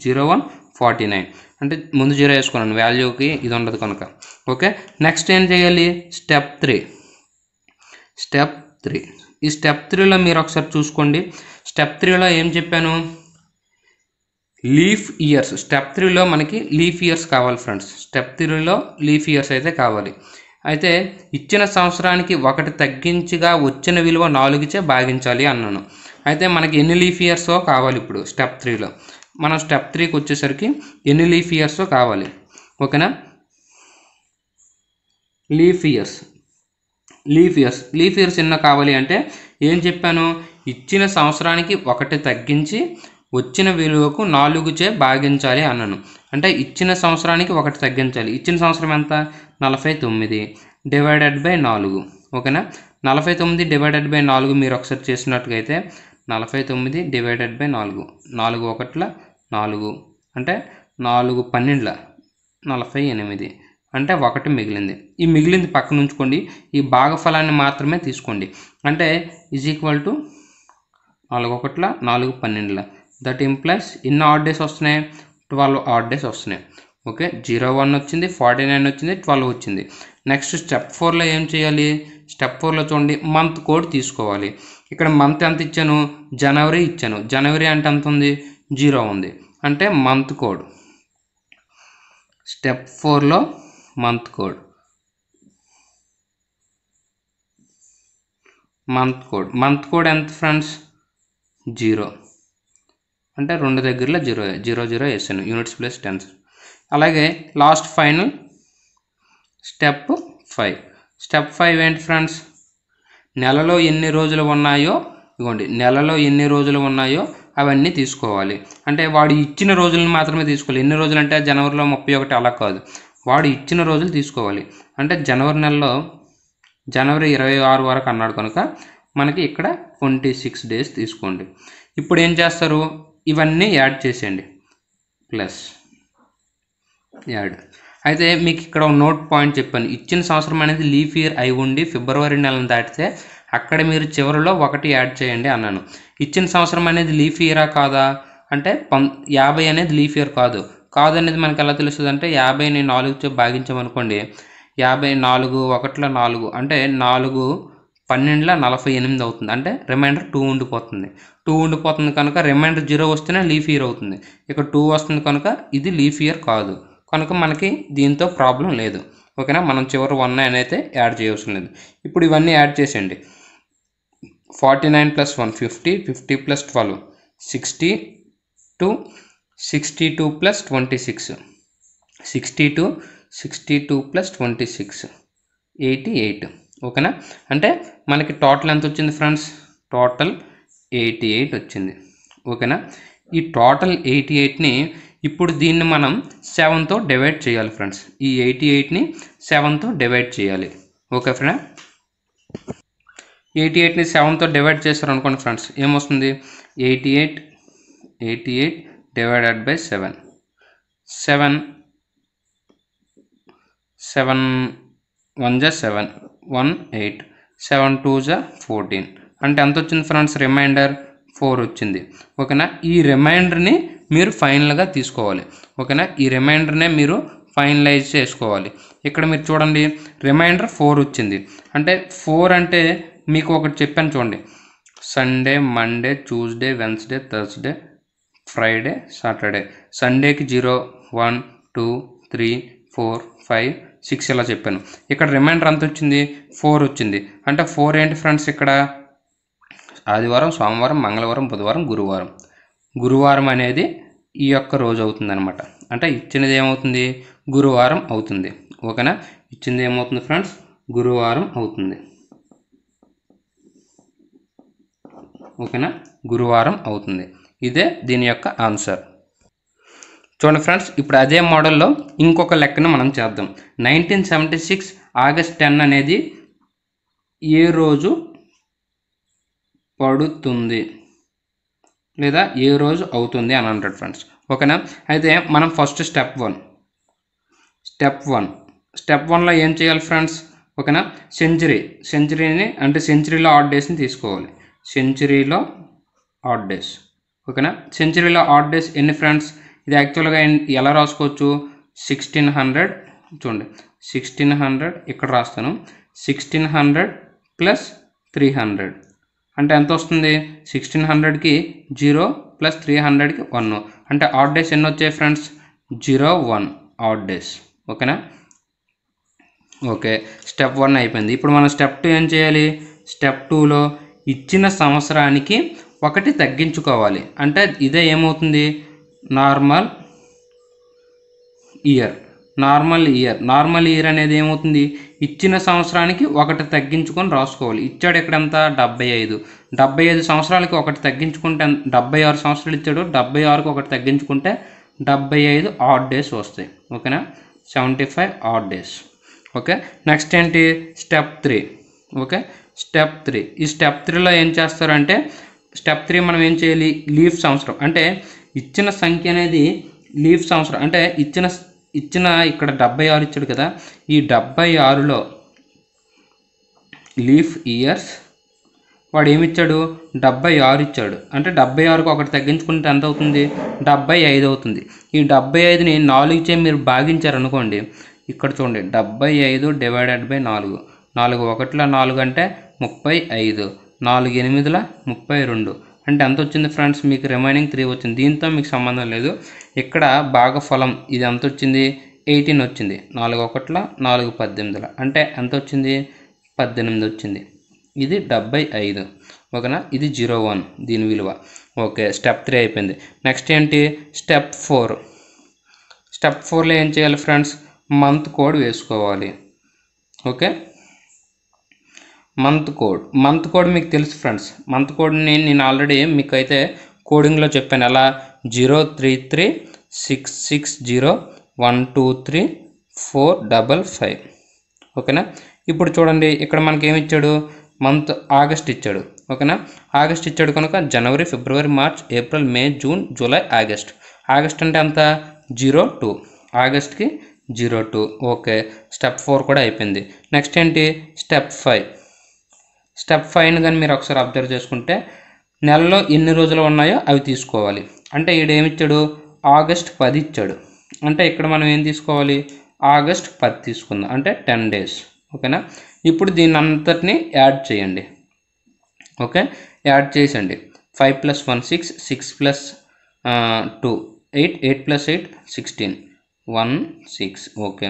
[SPEAKER 1] zero one forty nine అంటే ముందు జీరో వేసుకున్నాను వాల్యూకి ఇది ఉండదు కనుక ఓకే నెక్స్ట్ ఏం చేయాలి స్టెప్ త్రీ స్టెప్ త్రీ ఈ స్టెప్ త్రీలో మీరు ఒకసారి చూసుకోండి స్టెప్ త్రీలో ఏం చెప్పాను లీఫ్ ఇయర్స్ స్టెప్ త్రీలో మనకి లీఫ్ ఇయర్స్ కావాలి ఫ్రెండ్స్ స్టెప్ త్రీలో లీఫ్ ఇయర్స్ అయితే కావాలి అయితే ఇచ్చిన సంవత్సరానికి ఒకటి తగ్గించిగా వచ్చిన విలువ నాలుగుచే భాగించాలి అన్నాను అయితే మనకి ఎన్ని లీఫ్ ఇయర్సో కావాలి ఇప్పుడు స్టెప్ త్రీలో మనం స్టెప్ త్రీకి వచ్చేసరికి ఎన్ని లీఫ్ ఇయర్సో కావాలి ఓకేనా leap years leap years leap years ఎన్నో కావాలి అంటే ఏం చెప్పాను ఇచ్చిన సంవత్సరానికి ఒకటి తగ్గించి వచ్చిన విలువకు నాలుగుచే భాగించాలి అన్నాను అంటే ఇచ్చిన సంవత్సరానికి ఒకటి తగ్గించాలి ఇచ్చిన సంవత్సరం ఎంత నలభై తొమ్మిది డివైడెడ్ బై నాలుగు ఓకేనా నలభై తొమ్మిది డివైడెడ్ బై నాలుగు మీరు ఒకసారి చేసినట్టుగైతే నలభై తొమ్మిది డివైడెడ్ బై నాలుగు నాలుగు ఒకట్ల నాలుగు అంటే నాలుగు పన్నెండుల నలభై ఎనిమిది అంటే ఒకటి మిగిలింది ఈ మిగిలింది పక్కన ఉంచుకోండి ఈ భాగఫలాన్ని మాత్రమే తీసుకోండి అంటే ఈజ్ ఈక్వల్ టు నాలుగు ఒకట్ల నాలుగు పన్నెండుల దట్ ఇంప్లైస్ ఇన్ని ఆడ్ డేస్ వస్తున్నాయి ట్వెల్వ్ ఆర్డ్ డేస్ వస్తున్నాయి ఓకే జీరో వన్ వచ్చింది ఫార్టీ నైన్ వచ్చింది ట్వెల్వ్ వచ్చింది నెక్స్ట్ స్టెప్ ఫోర్లో ఏం చేయాలి స్టెప్ ఫోర్లో చూడండి మంత్ కోడ్ తీసుకోవాలి ఇక్కడ మంత్ ఎంత ఇచ్చాను జనవరి ఇచ్చాను జనవరి అంటే ఎంత ఉంది జీరో ఉంది అంటే మంత్ కోడ్ స్టెప్ ఫోర్లో month code month code month code ఎంత ఫ్రెండ్స్ జీరో అంటే రెండు దగ్గరలో జీరో జీరో జీరో వేసాను యూనిట్స్ ప్లస్ టెన్స్ అలాగే last final step five step five ఏంటి ఫ్రెండ్స్ నెలలో ఎన్ని రోజులు ఉన్నాయో ఇగోండి నెలలో ఎన్ని రోజులు ఉన్నాయో అవన్నీ తీసుకోవాలి అంటే వాడు ఇచ్చిన రోజులను మాత్రమే తీసుకోవాలి ఎన్ని రోజులు అంటే జనవరిలో ముప్పై ఒకటి అలా కాదు వాడు ఇచ్చిన రోజులు తీసుకోవాలి అంటే జనవరి నెలలో జనవరి ఇరవై ఆరు వరకు అన్నాడు కనుక మనకి ఇక్కడ ట్వంటీ సిక్స్ డేస్ తీసుకోండి ఇప్పుడు ఏం చేస్తారు ఇవన్నీ యాడ్ చేసేయండి ప్లస్ యాడ్ అయితే మీకు ఇక్కడ నోట్ పాయింట్ చెప్పాను ఇచ్చిన సంవత్సరం అనేది లీఫ్ ఇయర్ అయి ఉండి ఫిబ్రవరి నెలను దాటితే అక్కడ మీరు చివరిలో ఒకటి యాడ్ చేయండి అన్నాను ఇచ్చిన సంవత్సరం అనేది లీఫ్ ఇయరా కాదా అంటే పం యాభై అనేది లీఫ్ ఇయర్ కాదు కాదు అనేది మనకు ఎలా తెలుస్తుంది అంటే యాభైని నాలుగుతో భాగించామనుకోండి యాభై నాలుగు ఒకట్లో నాలుగు అంటే నాలుగు పన్నెండులో నలభై ఎనిమిది అవుతుంది అంటే రిమైండర్ టూ ఉండిపోతుంది టూ ఉండిపోతుంది కనుక రిమైండర్ జీరో వస్తేనే లీఫ్ ఇయర్ అవుతుంది ఇక టూ వస్తుంది కనుక ఇది లీఫ్ ఇయర్ కాదు కనుక మనకి దీంతో ప్రాబ్లం లేదు ఓకేనా మనం చివరి వన్ నైన్ అయితే యాడ్ చేయవలసిన లేదు ఇప్పుడు ఇవన్నీ యాడ్ చేసేయండి forty nine plus one fifty fifty plus twelve sixty two sixty two plus twenty six sixty two sixty two plus twenty six eighty eight ఓకేనా అంటే మనకి టోటల్ ఎంత వచ్చింది ఫ్రెండ్స్ టోటల్ ఎయిటీ ఎయిట్ వచ్చింది ఓకేనా ఈ టోటల్ ఎయిటీ ఎయిట్ని ఇప్పుడు దీన్ని మనం సెవెన్తో డివైడ్ చేయాలి ఫ్రెండ్స్ ఈ ఎయిటీ ఎయిట్ని సెవెన్తో డివైడ్ చేయాలి ఓకే ఫ్రెండ్ ఎయిటీ ఎయిట్ని సెవెన్తో డివైడ్ చేశారు అనుకోండి ఫ్రెండ్స్ ఏమొస్తుంది eighty eight eighty eight divided by seven seven seven one జా seven one eight seven two జా ఫోర్టీన్ అంటే ఎంత వచ్చింది ఫ్రెండ్స్ రిమైండర్ ఫోర్ వచ్చింది ఓకేనా ఈ రిమైండర్ని మీరు ఫైనల్గా తీసుకోవాలి ఓకేనా ఈ రిమైండర్నే మీరు ఫైనలైజ్ చేసుకోవాలి ఇక్కడ మీరు చూడండి రిమైండర్ ఫోర్ వచ్చింది అంటే ఫోర్ అంటే మీకు ఒకటి చెప్పాను చూడండి Sunday Monday Tuesday Wednesday Thursday Friday Saturday సండేకి zero one two three four five six ఇలా చెప్పాను ఇక్కడ రిమైండర్ అంత వచ్చింది ఫోర్ వచ్చింది అంటే ఫోర్ ఏంటి ఫ్రెండ్స్ ఇక్కడ ఆదివారం సోమవారం మంగళవారం బుధవారం గురువారం గురువారం అనేది ఈ యొక్క రోజు అవుతుందన్నమాట అంటే ఇచ్చినది ఏమవుతుంది గురువారం అవుతుంది ఓకేనా ఇచ్చింది ఏమవుతుంది ఫ్రెండ్స్ గురువారం అవుతుంది ఓకేనా గురువారం అవుతుంది ఇదే దీని యొక్క ఆన్సర్ చూడండి ఫ్రెండ్స్ ఇప్పుడు అదే మోడల్లో ఇంకొక లెక్కను మనం చేద్దాం nineteen seventy six August ten అనేది ఏ రోజు పడుతుంది లేదా ఏ రోజు అవుతుంది అని అంటాడు ఫ్రెండ్స్ ఓకేనా అయితే మనం first step one step one step వన్లో ఏం చేయాలి ఫ్రెండ్స్ ఓకేనా సెంచరీ సెంచరీని అంటే సెంచరీలో ఆడ్ డేస్ని తీసుకోవాలి సెంచరీలో ఆడ్ డేస్ ఓకేనా సెంచరీలో ఆడ్ డేస్ ఎన్ని ఫ్రెండ్స్ ఇది యాక్చువల్గా ఎలా రాసుకోవచ్చు సిక్స్టీన్ హండ్రెడ్ చూడండి సిక్స్టీన్ హండ్రెడ్ ఇక్కడ రాస్తాను sixteen hundred plus three hundred అంటే ఎంత వస్తుంది సిక్స్టీన్ హండ్రెడ్కి జీరో ప్లస్ త్రీ హండ్రెడ్కి వన్ అంటే ఆడ్ డేస్ ఎన్ని వచ్చాయి friends zero one odd days ఓకేనా ఓకే స్టెప్ వన్ అయిపోయింది ఇప్పుడు మనం స్టెప్ టూ ఏం చేయాలి స్టెప్ టూలో ఇచ్చిన సంవత్సరానికి ఒకటి తగ్గించుకోవాలి అంటే ఇదే ఏమవుతుంది normal year normal year normal year అనేది ఏమవుతుంది ఇచ్చిన సంవత్సరానికి ఒకటి తగ్గించుకొని రాసుకోవాలి ఇచ్చాడు ఎక్కడంతా డెబ్బై ఐదు డెబ్బై ఐదు సంవత్సరాలకి ఒకటి తగ్గించుకుంటే డెబ్బై ఆరు సంవత్సరాలు ఇచ్చాడు డెబ్బై ఆరుకి ఒకటి తగ్గించుకుంటే డెబ్బై ఐదు ఆడ్ డేస్ వస్తాయి ఓకేనా seventy five odd days okay next ఏంటి step three okay step three ఈ స్టెప్ త్రీలో ఏం చేస్తారంటే స్టెప్ త్రీ మనం ఏం చేయాలి లీఫ్ సంవత్సరం అంటే ఇచ్చిన సంఖ్య అనేది లీఫ్ సంవత్సరం అంటే ఇచ్చిన ఇచ్చిన ఇక్కడ డెబ్బై ఆరు ఇచ్చాడు కదా ఈ డెబ్బై ఆరులో లీఫ్ ఇయర్స్ వాడు ఏమిచ్చాడు డెబ్బై ఆరు ఇచ్చాడు అంటే డెబ్బై ఆరుకు ఒకటి తగ్గించుకుంటే ఎంత అవుతుంది డెబ్బై ఐదు అవుతుంది ఈ డెబ్బై ఐదుని నాలుగు చే మీరు భాగించారనుకోండి ఇక్కడ చూడండి డెబ్బై ఐదు డివైడెడ్ బై నాలుగు నాలుగు ఒకటిలో నాలుగు అంటే ముప్పై ఐదు నాలుగు ఎనిమిదిల ముప్పై రెండు అంటే ఎంత వచ్చింది ఫ్రెండ్స్ మీకు రిమైనింగ్ త్రీ వచ్చింది దీంతో మీకు సంబంధం లేదు ఇక్కడ బాగా ఫలం ఇది ఎంత వచ్చింది ఎయిటీన్ వచ్చింది నాలుగు ఒకట్ల నాలుగు పద్దెనిమిదిల అంటే ఎంత వచ్చింది పద్దెనిమిది వచ్చింది ఇది డెబ్బై ఐదు ఓకేనా ఇది జీరో వన్ దీని విలువ ఓకే స్టెప్ త్రీ అయిపోయింది నెక్స్ట్ ఏంటి స్టెప్ ఫోర్ స్టెప్ ఫోర్లో ఏం చేయాలి ఫ్రెండ్స్ మంత్ కోడ్ వేసుకోవాలి okay month code month code మీకు తెలుసు ఫ్రెండ్స్ మంత్ కోడ్ని నేను ఆల్రెడీ మీకు అయితే కోడింగ్లో చెప్పాను ఎలా zero three three six six zero one two three four double five ఓకేనా ఇప్పుడు చూడండి ఇక్కడ మనకి ఏమి ఇచ్చాడు మంత్ ఆగస్ట్ ఇచ్చాడు ఓకేనా ఆగస్ట్ ఇచ్చాడు కనుక జనవరి ఫిబ్రవరి March April May June July August August అంటే అంత జీరో టూ ఆగస్ట్కి zero two okay step four కూడా అయిపోయింది నెక్స్ట్ ఏంటి స్టెప్ ఫైవ్ స్టెప్ ఫైవ్ని కానీ మీరు ఒకసారి అబ్జర్వ్ చేసుకుంటే నెలలో ఎన్ని రోజులు ఉన్నాయో అవి తీసుకోవాలి అంటే ఈడేమిచ్చాడు ఆగస్ట్ పది ఇచ్చాడు అంటే ఇక్కడ మనం ఏం తీసుకోవాలి ఆగస్ట్ పది తీసుకుందాం అంటే టెన్ డేస్ ఓకేనా ఇప్పుడు దీని అంతటిని యాడ్ చేయండి ఓకే యాడ్ చేసండి five plus one six six plus two eight eight plus eight sixteen one six okay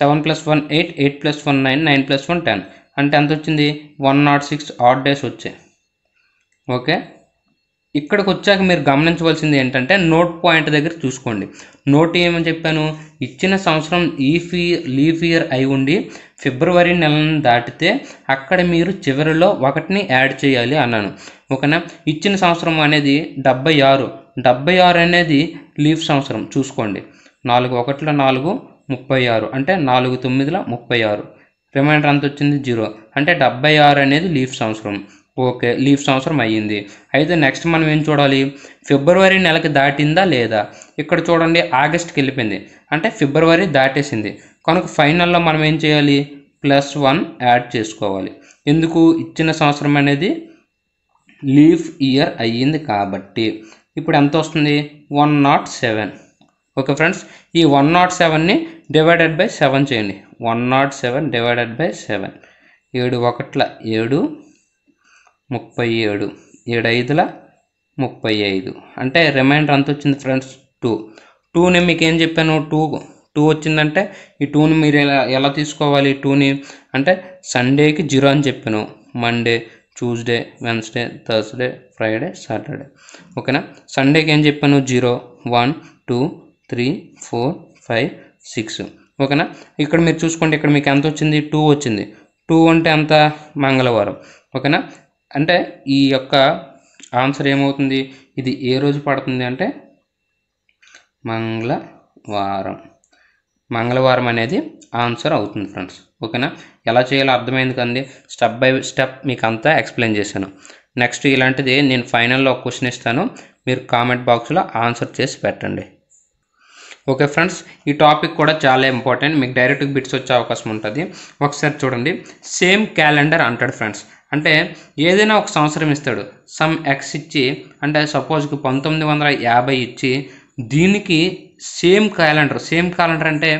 [SPEAKER 1] seven plus one eight eight plus one nine nine plus one ten అంటే ఎంత వచ్చింది one nought six odd days వచ్చాయి ఓకే ఇక్కడికి వచ్చాక మీరు గమనించవలసింది ఏంటంటే నోట్ పాయింట్ దగ్గర చూసుకోండి నోట్ ఏమని చెప్పాను ఇచ్చిన సంవత్సరం ఈ ఫీ లీఫ్ ఇయర్ అయి ఉండి ఫిబ్రవరి నెలను దాటితే అక్కడ మీరు చివరిలో ఒకటిని యాడ్ చేయాలి అన్నాను ఓకేనా ఇచ్చిన సంవత్సరం అనేది డెబ్బై ఆరు డెబ్బై ఆరు అనేది లీఫ్ సంవత్సరం చూసుకోండి నాలుగు ఒకటిలో నాలుగు ముప్పై ఆరు అంటే నాలుగు తొమ్మిదిలో ముప్పై ఆరు రిమైండర్ అంత వచ్చింది జీరో అంటే డెబ్బై ఆరు అనేది లీఫ్ సంవత్సరం ఓకే లీఫ్ సంవత్సరం అయ్యింది అయితే నెక్స్ట్ మనం ఏం చూడాలి ఫిబ్రవరి నెలకి దాటిందా లేదా ఇక్కడ చూడండి ఆగస్ట్కి వెళ్ళిపోయింది అంటే ఫిబ్రవరి దాటేసింది కనుక ఫైనల్లో మనం ఏం చేయాలి ప్లస్ వన్ యాడ్ చేసుకోవాలి ఎందుకు ఇచ్చిన సంవత్సరం అనేది లీఫ్ ఇయర్ అయ్యింది కాబట్టి ఇప్పుడు ఎంత వస్తుంది one nought seven okay friends ఈ వన్ నాట్ సెవెన్ని డివైడెడ్ బై సెవెన్ చేయండి one nought seven divided by seven ఏడు ఒకట్ల ఏడు ముప్పై ఏడు ఏడు ఐదుల ముప్పై ఐదు అంటే రిమైండర్ అంత వచ్చింది ఫ్రెండ్స్ టూ టూని మీకు ఏం చెప్పాను టూ టూ వచ్చిందంటే ఈ టూని మీరు ఎలా ఎలా తీసుకోవాలి టూని అంటే సండేకి జీరో అని చెప్పాను Monday Tuesday Wednesday Thursday Friday Saturday ఓకేనా సండేకి ఏం చెప్పాను zero one two three four five six ఓకేనా ఇక్కడ మీరు చూసుకోండి ఇక్కడ మీకు ఎంత వచ్చింది టూ వచ్చింది టూ అంటే ఎంత మంగళవారం ఓకేనా అంటే ఈ యొక్క ఆన్సర్ ఏమవుతుంది ఇది ఏ రోజు పడుతుంది అంటే మంగళవారం మంగళవారం అనేది ఆన్సర్ అవుతుంది ఫ్రెండ్స్ ఓకేనా ఎలా చేయాలో అర్థమైంది కండి స్టెప్ బై స్టెప్ మీకు అంతా ఎక్స్ప్లెయిన్ చేశాను నెక్స్ట్ ఇలాంటిది నేను ఫైనల్లో ఒక క్వశ్చన్ ఇస్తాను మీరు కామెంట్ బాక్స్లో ఆన్సర్ చేసి పెట్టండి ఓకే ఫ్రెండ్స్ ఈ టాపిక్ కూడా చాలా ఇంపార్టెంట్ మీకు డైరెక్ట్ బిట్స్ వచ్చే అవకాశం ఉంటుంది ఒకసారి చూడండి సేమ్ క్యాలెండర్ అంటాడు ఫ్రెండ్స్ అంటే ఏదైనా ఒక సంవత్సరం ఇస్తాడు సమ్ ఎక్స్ ఇచ్చి అంటే సపోజ్కి పంతొమ్మిది వందల యాభై ఇచ్చి దీనికి సేమ్ క్యాలెండర్ సేమ్ క్యాలెండర్ అంటే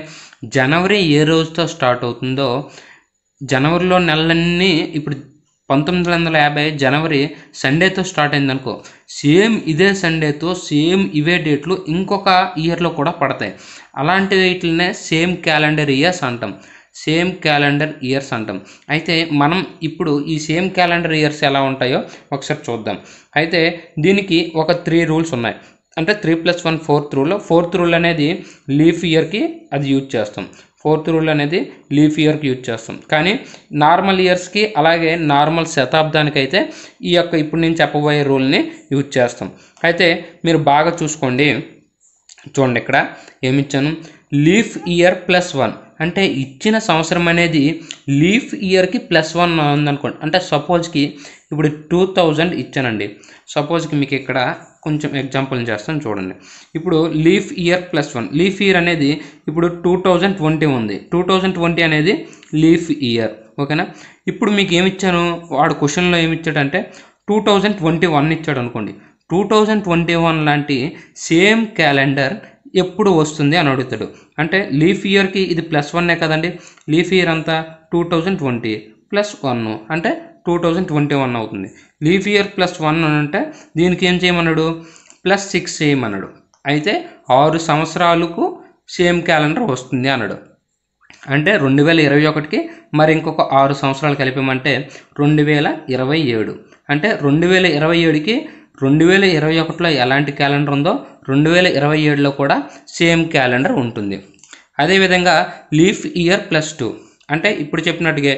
[SPEAKER 1] జనవరి ఏ రోజుతో స్టార్ట్ అవుతుందో జనవరిలో నెలలన్నీ ఇప్పుడు పంతొమ్మిది వందల యాభై జనవరి సండేతో స్టార్ట్ అయింది అనుకో సేమ్ ఇదే సండేతో సేమ్ ఇవే డేట్లు ఇంకొక ఇయర్లో కూడా పడతాయి అలాంటి వీటినే సేమ్ క్యాలెండర్ ఇయర్స్ అంటాం సేమ్ క్యాలెండర్ ఇయర్స్ అంటాం అయితే మనం ఇప్పుడు ఈ సేమ్ క్యాలెండర్ ఇయర్స్ ఎలా ఉంటాయో ఒకసారి చూద్దాం అయితే దీనికి ఒక త్రీ రూల్స్ ఉన్నాయి అంటే three plus one fourth rule fourth rule అనేది లీఫ్ ఇయర్కి అది యూజ్ చేస్తాం ఫోర్త్ రూల్ అనేది లీఫ్ ఇయర్కి యూజ్ చేస్తాం కానీ నార్మల్ ఇయర్స్కి అలాగే నార్మల్ శతాబ్దానికి అయితే ఈ యొక్క ఇప్పుడు నేను చెప్పబోయే రూల్ని యూజ్ చేస్తాం అయితే మీరు బాగా చూసుకోండి చూడండి ఇక్కడ ఏమిచ్చాను లీఫ్ ఇయర్ ప్లస్ వన్ అంటే ఇచ్చిన సంవత్సరం అనేది లీఫ్ ఇయర్కి ప్లస్ వన్ ఉందనుకోండి అంటే సపోజ్కి ఇప్పుడు టూ థౌజండ్ ఇచ్చానండి సపోజ్కి మీకు ఇక్కడ కొంచెం ఎగ్జాంపుల్ చేస్తాను చూడండి ఇప్పుడు leap year plus one leap year అనేది ఇప్పుడు టూ థౌజండ్ ట్వంటీ ఉంది టూ థౌజండ్ ట్వంటీ అనేది లీఫ్ ఇయర్ ఓకేనా ఇప్పుడు మీకు ఏమిచ్చాను వాడు క్వశ్చన్లో ఏమిచ్చాడంటే టూ థౌజండ్ ట్వంటీ వన్ ఇచ్చాడు అనుకోండి టూ థౌజండ్ ట్వంటీ వన్ లాంటి సేమ్ క్యాలెండర్ ఎప్పుడు వస్తుంది అని అడుగుతాడు అంటే లీఫ్ ఇయర్కి ఇది ప్లస్ వన్నే కదండి లీఫ్ ఇయర్ అంతా two thousand twenty plus one అంటే టూ థౌజండ్ ట్వంటీ వన్ అవుతుంది లీఫ్ ఇయర్ ప్లస్ వన్ అంటే దీనికి ఏం చేయమన్నాడు ప్లస్ సిక్స్ చేయమన్నాడు అయితే ఆరు సంవత్సరాలకు సేమ్ క్యాలెండర్ వస్తుంది అన్నాడు అంటే రెండు వేల ఇరవై ఒకటికి మరి ఇంకొక ఆరు సంవత్సరాలు కలిపామంటే రెండు వేల ఇరవై ఏడు అంటే రెండు వేల ఇరవై ఏడుకి రెండు వేల ఇరవై ఒకటిలో ఎలాంటి క్యాలెండర్ ఉందో రెండు వేల ఇరవై ఏడులో కూడా సేమ్ క్యాలెండర్ ఉంటుంది అదేవిధంగా లీఫ్ ఇయర్ ప్లస్ టూ అంటే ఇప్పుడు చెప్పినట్టుగా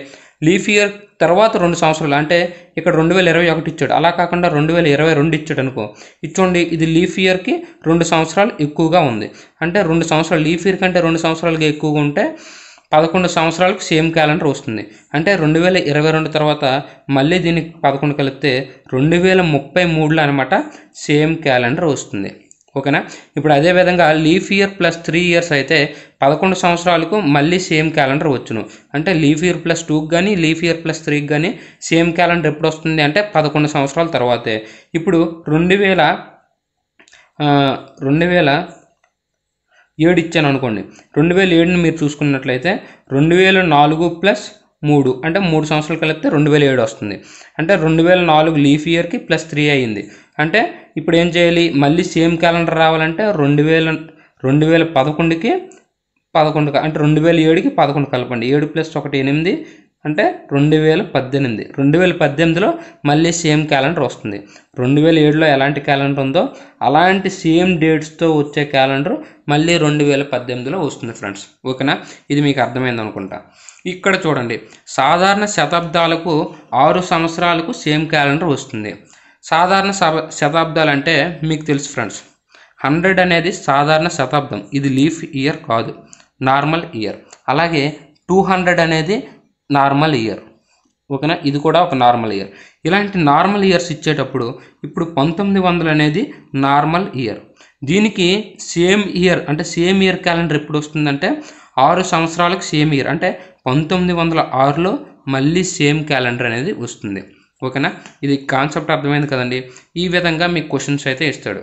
[SPEAKER 1] లీఫ్ ఇయర్ తర్వాత రెండు సంవత్సరాలు అంటే ఇక్కడ రెండు వేల ఇరవై ఒకటి ఇచ్చాడు అలా కాకుండా రెండు వేల ఇరవై రెండు ఇచ్చాడు అనుకో ఇచ్చోండి ఇది లీఫ్ ఇయర్కి రెండు సంవత్సరాలు ఎక్కువగా ఉంది అంటే రెండు సంవత్సరాలు లీఫ్ ఇయర్ కంటే రెండు సంవత్సరాలకి ఎక్కువగా ఉంటే పదకొండు సంవత్సరాలకు సేమ్ క్యాలెండర్ వస్తుంది అంటే రెండు వేల ఇరవై రెండు తర్వాత మళ్ళీ దీనికి పదకొండు కలిపితే రెండు వేల ముప్పై మూడులో అనమాట సేమ్ క్యాలెండర్ వస్తుంది ఓకేనా ఇప్పుడు అదేవిధంగా leap year plus three years అయితే పదకొండు సంవత్సరాలకు మళ్ళీ సేమ్ క్యాలెండర్ వచ్చును అంటే లీఫ్ ఇయర్ ప్లస్ టూకి కానీ లీఫ్ ఇయర్ ప్లస్ త్రీకి కానీ సేమ్ క్యాలెండర్ ఎప్పుడు వస్తుంది అంటే పదకొండు సంవత్సరాల తర్వాతే ఇప్పుడు రెండు వేల రెండు వేల ఏడు ఇచ్చాను అనుకోండి రెండు వేల ఏడుని మీరు చూసుకున్నట్లయితే రెండు వేల నాలుగు ప్లస్ మూడు అంటే మూడు సంవత్సరాలు కలిపితే రెండు వేల ఏడు వస్తుంది అంటే రెండు వేల నాలుగు లీఫ్ ఇయర్కి ప్లస్ త్రీ అయ్యింది అంటే ఇప్పుడు ఏం చేయాలి మళ్ళీ సేమ్ క్యాలెండర్ రావాలంటే రెండు వేల రెండు వేల పదకొండుకి పదకొండు అంటే రెండు వేల ఏడుకి పదకొండు కలపండి ఏడు ప్లస్ ఒకటి ఎనిమిది అంటే రెండు వేల పద్దెనిమిది రెండు వేల పద్దెనిమిదిలో మళ్ళీ సేమ్ క్యాలెండర్ వస్తుంది రెండు వేల ఏడులో ఎలాంటి క్యాలెండర్ ఉందో అలాంటి సేమ్ డేట్స్తో వచ్చే క్యాలెండర్ మళ్ళీ రెండు వేల పద్దెనిమిదిలో వస్తుంది ఫ్రెండ్స్ ఓకేనా ఇది మీకు అర్థమైంది అనుకుంటా ఇక్కడ చూడండి సాధారణ శతాబ్దాలకు ఆరు సంవత్సరాలకు సేమ్ క్యాలెండర్ వస్తుంది సాధారణ శతాబ్దాలు అంటే మీకు తెలుసు ఫ్రెండ్స్ హండ్రెడ్ అనేది సాధారణ శతాబ్దం ఇది లీఫ్ ఇయర్ కాదు నార్మల్ ఇయర్ అలాగే టూ హండ్రెడ్ అనేది నార్మల్ ఇయర్ ఓకేనా ఇది కూడా ఒక నార్మల్ ఇయర్ ఇలాంటి నార్మల్ ఇయర్స్ ఇచ్చేటప్పుడు ఇప్పుడు పంతొమ్మిది వందలు అనేది నార్మల్ ఇయర్ దీనికి సేమ్ ఇయర్ అంటే సేమ్ ఇయర్ క్యాలెండర్ ఎప్పుడు వస్తుందంటే ఆరు సంవత్సరాలకు సేమ్ ఇయర్ అంటే పంతొమ్మిది వందల ఆరులో మళ్ళీ సేమ్ క్యాలెండర్ అనేది వస్తుంది ఓకేనా ఇది కాన్సెప్ట్ అర్థమైంది కదండి ఈ విధంగా మీకు క్వశ్చన్స్ అయితే ఇస్తాడు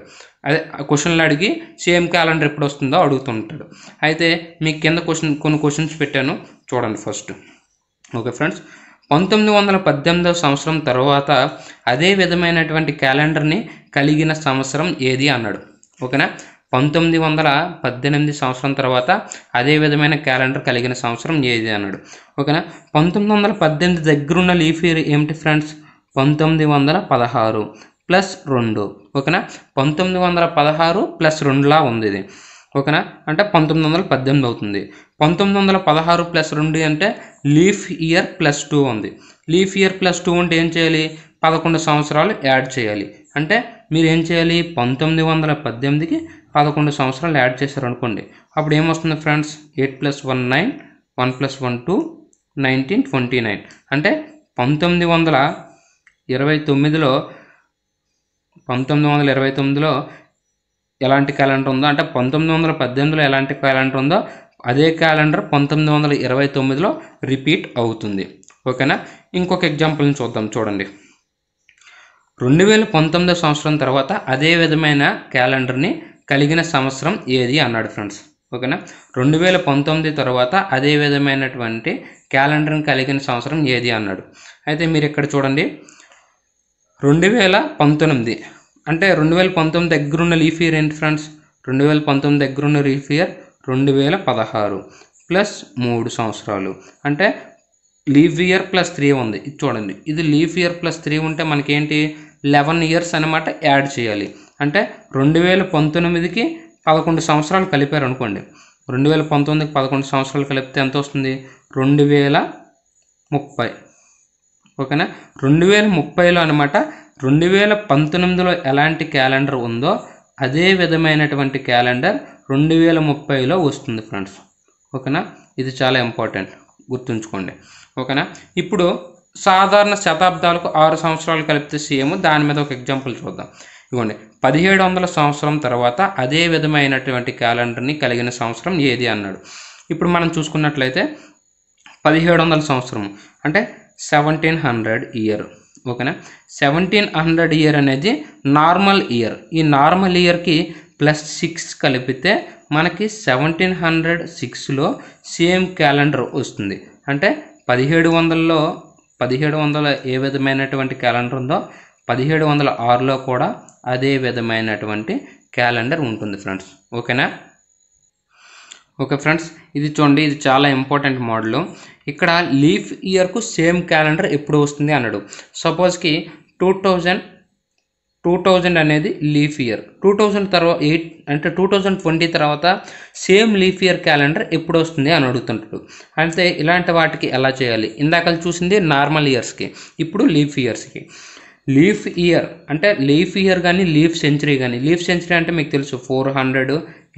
[SPEAKER 1] అదే క్వశ్చన్లు అడిగి సేమ్ క్యాలెండర్ ఎప్పుడు వస్తుందో అడుగుతుంటాడు అయితే మీకు కింద క్వశ్చన్ కొన్ని క్వశ్చన్స్ పెట్టాను చూడండి ఫస్ట్ ఓకే ఫ్రెండ్స్ పంతొమ్మిది వందల పద్దెనిమిదవ సంవత్సరం తర్వాత అదే విధమైనటువంటి క్యాలెండర్ని కలిగిన సంవత్సరం ఏది అన్నాడు ఓకేనా పంతొమ్మిది వందల పద్దెనిమిది సంవత్సరం తర్వాత అదే విధమైన క్యాలెండర్ కలిగిన సంవత్సరం ఏది అన్నాడు ఓకేనా పంతొమ్మిది వందల పద్దెనిమిది దగ్గరున్న లీఫ్ ఇయర్ ఏమిటి ఫ్రెండ్స్ పంతొమ్మిది వందల పదహారు ప్లస్ రెండు ఓకేనా పంతొమ్మిది వందల పదహారు ప్లస్ రెండులా ఉంది ఇది ఓకేనా అంటే పంతొమ్మిది వందల పద్దెనిమిది అవుతుంది పంతొమ్మిది వందల పదహారు ప్లస్ రెండు అంటే లీఫ్ ఇయర్ ప్లస్ టూ ఉంది లీఫ్ ఇయర్ ప్లస్ టూ అంటే ఏం చేయాలి పదకొండు సంవత్సరాలు యాడ్ చేయాలి అంటే మీరు ఏం చేయాలి పంతొమ్మిది వందల పద్దెనిమిదికి పదకొండు సంవత్సరాలు యాడ్ చేశారు అనుకోండి అప్పుడు ఏమొస్తుంది friends eight plus one nine one plus one two nineteen twenty nine అంటే పంతొమ్మిది వందల ఇరవై తొమ్మిదిలో పంతొమ్మిది వందల ఇరవై తొమ్మిదిలో ఎలాంటి క్యాలెండర్ ఉందో అంటే పంతొమ్మిది వందల పద్దెనిమిదిలో ఎలాంటి క్యాలెండర్ ఉందో అదే క్యాలెండర్ పంతొమ్మిది వందల ఇరవై తొమ్మిదిలో రిపీట్ అవుతుంది ఓకేనా ఇంకొక ఎగ్జాంపుల్ని చూద్దాం చూడండి రెండు వేల పంతొమ్మిదో సంవత్సరం తర్వాత అదే విధమైన క్యాలెండర్ని కలిగిన సంవత్సరం ఏది అన్నాడు ఫ్రెండ్స్ ఓకేనా రెండు వేల పంతొమ్మిది తర్వాత అదే విధమైనటువంటి క్యాలెండర్ని కలిగిన సంవత్సరం ఏది అన్నాడు అయితే మీరు ఇక్కడ చూడండి రెండు వేల పంతొమ్మిది అంటే రెండు వేల పంతొమ్మిది దగ్గర ఉన్న లీఫ్ ఇయర్ ఏంటి ఫ్రెండ్స్ రెండు వేల పంతొమ్మిది దగ్గర ఉన్న లీఫ్ ఇయర్ రెండు వేల పదహారు ప్లస్ మూడు సంవత్సరాలు అంటే లీఫ్ ఇయర్ ప్లస్ త్రీ ఉంది ఇది చూడండి ఇది లీఫ్ ఇయర్ ప్లస్ త్రీ ఉంటే మనకేంటి లెవెన్ ఇయర్స్ అనమాట యాడ్ చేయాలి అంటే రెండు వేల పంతొమ్మిదికి పదకొండు సంవత్సరాలు కలిపారు అనుకోండి రెండు వేల పంతొమ్మిదికి పదకొండు సంవత్సరాలు కలిపితే ఎంత వస్తుంది రెండు వేల ముప్పై ఓకేనా రెండు వేల ముప్పైలో అనమాట రెండు వేల పంతొమ్మిదిలో ఎలాంటి క్యాలెండర్ ఉందో అదే విధమైనటువంటి క్యాలెండర్ రెండు వేల ముప్పైలో వస్తుంది ఫ్రెండ్స్ ఓకేనా ఇది చాలా ఇంపార్టెంట్ గుర్తుంచుకోండి ఓకేనా ఇప్పుడు సాధారణ శతాబ్దాలకు ఆరు సంవత్సరాలు కలిపితే సీఎం దాని మీద ఒక ఎగ్జాంపుల్ చూద్దాం ఇవ్వండి పదిహేడు వందల సంవత్సరం తర్వాత అదే విధమైనటువంటి క్యాలెండర్ని కలిగిన సంవత్సరం ఏది అన్నాడు ఇప్పుడు మనం చూసుకున్నట్లయితే పదిహేడు వందల సంవత్సరం అంటే సెవెంటీన్ హండ్రెడ్ ఇయర్ ఓకేనా సెవెంటీన్ హండ్రెడ్ ఇయర్ అనేది నార్మల్ ఇయర్ ఈ నార్మల్ ఇయర్కి ప్లస్ సిక్స్ కలిపితే మనకి సెవెంటీన్ హండ్రెడ్ సిక్స్లో సేమ్ క్యాలెండర్ వస్తుంది అంటే పదిహేడు వందలలో పదిహేడు వందల ఏ విధమైనటువంటి క్యాలెండర్ ఉందో పదిహేడు వందల ఆరులో కూడా అదే విధమైనటువంటి క్యాలెండర్ ఉంటుంది ఫ్రెండ్స్ ఓకేనా ఓకే ఫ్రెండ్స్ ఇది చూడండి ఇది చాలా ఇంపార్టెంట్ మోడల్ ఇక్కడ లీఫ్ ఇయర్కు సేమ్ క్యాలెండర్ ఎప్పుడు వస్తుంది అన్నాడు సపోజ్కి టూ థౌజండ్ టూ థౌజండ్ అనేది లీఫ్ ఇయర్ టూ థౌజండ్ తర్వాత ఎయిట్ అంటే టూ థౌజండ్ ట్వంటీ తర్వాత సేమ్ లీఫ్ ఇయర్ క్యాలెండర్ ఎప్పుడు వస్తుంది అని అడుగుతుంటాడు అంటే ఇలాంటి వాటికి ఎలా చేయాలి ఇందాకలు చూసింది నార్మల్ ఇయర్స్కి ఇప్పుడు లీఫ్ ఇయర్స్కి లీఫ్ ఇయర్ అంటే లీఫ్ ఇయర్ కానీ లీఫ్ సెంచరీ కానీ లీఫ్ సెంచరీ అంటే మీకు తెలుసు ఫోర్ హండ్రెడ్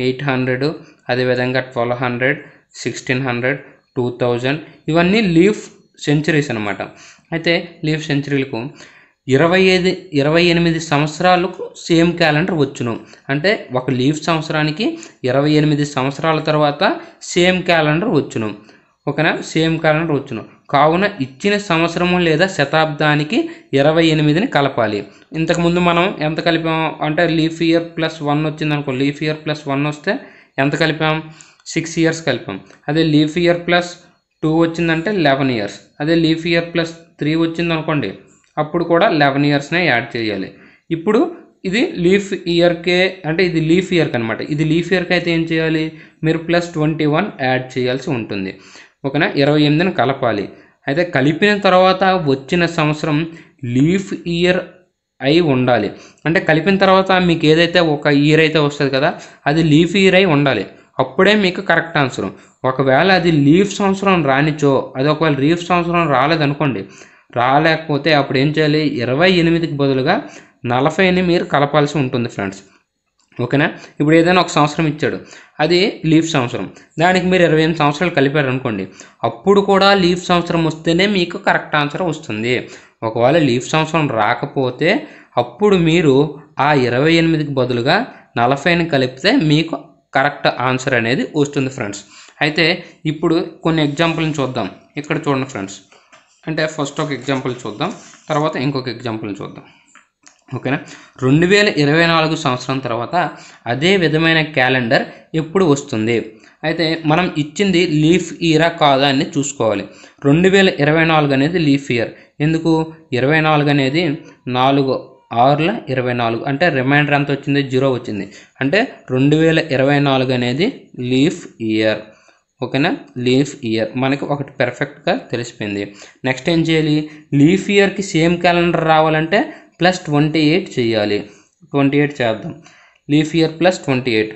[SPEAKER 1] ఎయిట్ హండ్రెడ్ అదేవిధంగా twelve hundred sixteen hundred two thousand ఇవన్నీ లీఫ్ సెంచరీస్ అనమాట అయితే లీఫ్ సెంచరీలకు ఇరవై ఐదు ఇరవై ఎనిమిది సంవత్సరాలకు సేమ్ క్యాలెండర్ వచ్చును అంటే ఒక లీఫ్ సంవత్సరానికి ఇరవై ఎనిమిది సంవత్సరాల తర్వాత సేమ్ క్యాలెండర్ వచ్చును ఓకేనా సేమ్ క్యాలెండర్ వచ్చును కావున ఇచ్చిన సంవత్సరము లేదా శతాబ్దానికి ఇరవై ఎనిమిదిని కలపాలి ఇంతకుముందు మనం ఎంత కలిపాం అంటే లీఫ్ ఇయర్ ప్లస్ వన్ వచ్చింది అనుకో లీఫ్ ఇయర్ ప్లస్ వన్ వస్తే ఎంత కలిపాం సిక్స్ ఇయర్స్ కలిపాం అదే లీఫ్ ఇయర్ ప్లస్ టూ వచ్చిందంటే లెవెన్ ఇయర్స్ అదే లీఫ్ ఇయర్ ప్లస్ త్రీ వచ్చింది అనుకోండి అప్పుడు కూడా లెవెన్ ఇయర్స్నే యాడ్ చేయాలి ఇప్పుడు ఇది లీఫ్ ఇయర్కే అంటే ఇది లీఫ్ ఇయర్కి అనమాట ఇది లీఫ్ ఇయర్కి అయితే ఏం చేయాలి మీరు ప్లస్ ట్వంటీ వన్ యాడ్ చేయాల్సి ఉంటుంది ఓకేనా ఇరవై ఎనిమిదిని కలపాలి అయితే కలిపిన తర్వాత వచ్చిన సంవత్సరం లీఫ్ ఇయర్ అయి ఉండాలి అంటే కలిపిన తర్వాత మీకు ఏదైతే ఒక ఇయర్ అయితే వస్తుంది కదా అది లీఫ్ ఇయర్ అయి ఉండాలి అప్పుడే మీకు కరెక్ట్ ఆన్సర్ ఒకవేళ అది లీఫ్ సంవత్సరం రానిచో అది ఒకవేళ లీఫ్ సంవత్సరం రాలేదనుకోండి రాలేకపోతే అప్పుడు ఏం చేయాలి ఇరవై ఎనిమిదికి బదులుగా నలభైని మీరు కలపాల్సి ఉంటుంది ఫ్రెండ్స్ ఓకేనా ఇప్పుడు ఏదైనా ఒక సంవత్సరం ఇచ్చాడు అది లీఫ్ సంవత్సరం దానికి మీరు ఇరవై ఎనిమిది సంవత్సరాలు కలిపారు అనుకోండి అప్పుడు కూడా లీఫ్ సంవత్సరం వస్తేనే మీకు కరెక్ట్ ఆన్సర్ వస్తుంది ఒకవేళ లీఫ్ సంవత్సరం రాకపోతే అప్పుడు మీరు ఆ ఇరవై ఎనిమిదికి బదులుగా నలభైని కలిపితే మీకు కరెక్ట్ ఆన్సర్ అనేది వస్తుంది ఫ్రెండ్స్ అయితే ఇప్పుడు కొన్ని ఎగ్జాంపుల్ని చూద్దాం ఇక్కడ చూడండి ఫ్రెండ్స్ అంటే ఫస్ట్ ఒక ఎగ్జాంపుల్ చూద్దాం తర్వాత ఇంకొక ఎగ్జాంపుల్ని చూద్దాం ఓకేనా రెండు వేల ఇరవై నాలుగు సంవత్సరం తర్వాత అదే విధమైన క్యాలెండర్ ఎప్పుడు వస్తుంది అయితే మనం ఇచ్చింది లీఫ్ ఇయరా కాదా అని చూసుకోవాలి రెండు వేల ఇరవై నాలుగు అనేది లీఫ్ ఇయర్ ఎందుకు ఇరవై నాలుగు అనేది నాలుగు ఆరుల ఇరవై నాలుగు అంటే రిమైండర్ ఎంత వచ్చింది జీరో వచ్చింది అంటే రెండు వేల ఇరవై నాలుగు అనేది లీఫ్ ఇయర్ ఓకేనా లీఫ్ ఇయర్ మనకి ఒకటి పెర్ఫెక్ట్గా తెలిసిపోయింది నెక్స్ట్ ఏం చేయాలి లీఫ్ ఇయర్కి సేమ్ క్యాలెండర్ రావాలంటే ప్లస్ ట్వంటీ ఎయిట్ చేయాలి ట్వంటీ ఎయిట్ చేద్దాం leap year plus twenty eight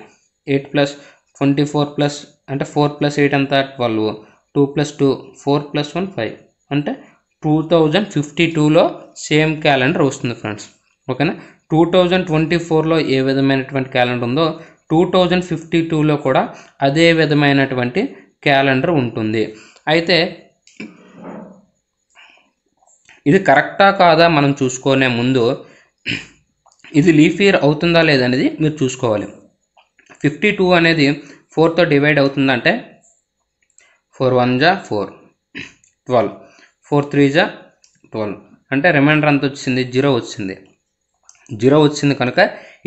[SPEAKER 1] eight plus twenty four plus అంటే ఫోర్ ప్లస్ ఎయిట్ అంతా twelve two plus two four plus one five అంటే టూ థౌజండ్ ఫిఫ్టీ టూలో సేమ్ క్యాలెండర్ వస్తుంది ఫ్రెండ్స్ ఓకేనా టూ థౌజండ్ ట్వంటీ ఫోర్లో ఏ విధమైనటువంటి క్యాలెండర్ ఉందో టూ థౌజండ్ ఫిఫ్టీ టూలో కూడా అదే విధమైనటువంటి క్యాలెండర్ ఉంటుంది అయితే ఇది కరెక్టా కాదా మనం చూసుకునే ముందు ఇది లీఫ్ ఇయర్ అవుతుందా లేదనేది మీరు చూసుకోవాలి ఫిఫ్టీ టూ అనేది ఫోర్తో డివైడ్ అవుతుందంటే ఫోర్ వన్ జా ఫోర్ ట్వెల్వ్ ఫోర్ త్రీ జా ట్వెల్వ్ అంటే రిమైండర్ అంత వచ్చింది జీరో వచ్చింది జీరో వచ్చింది కనుక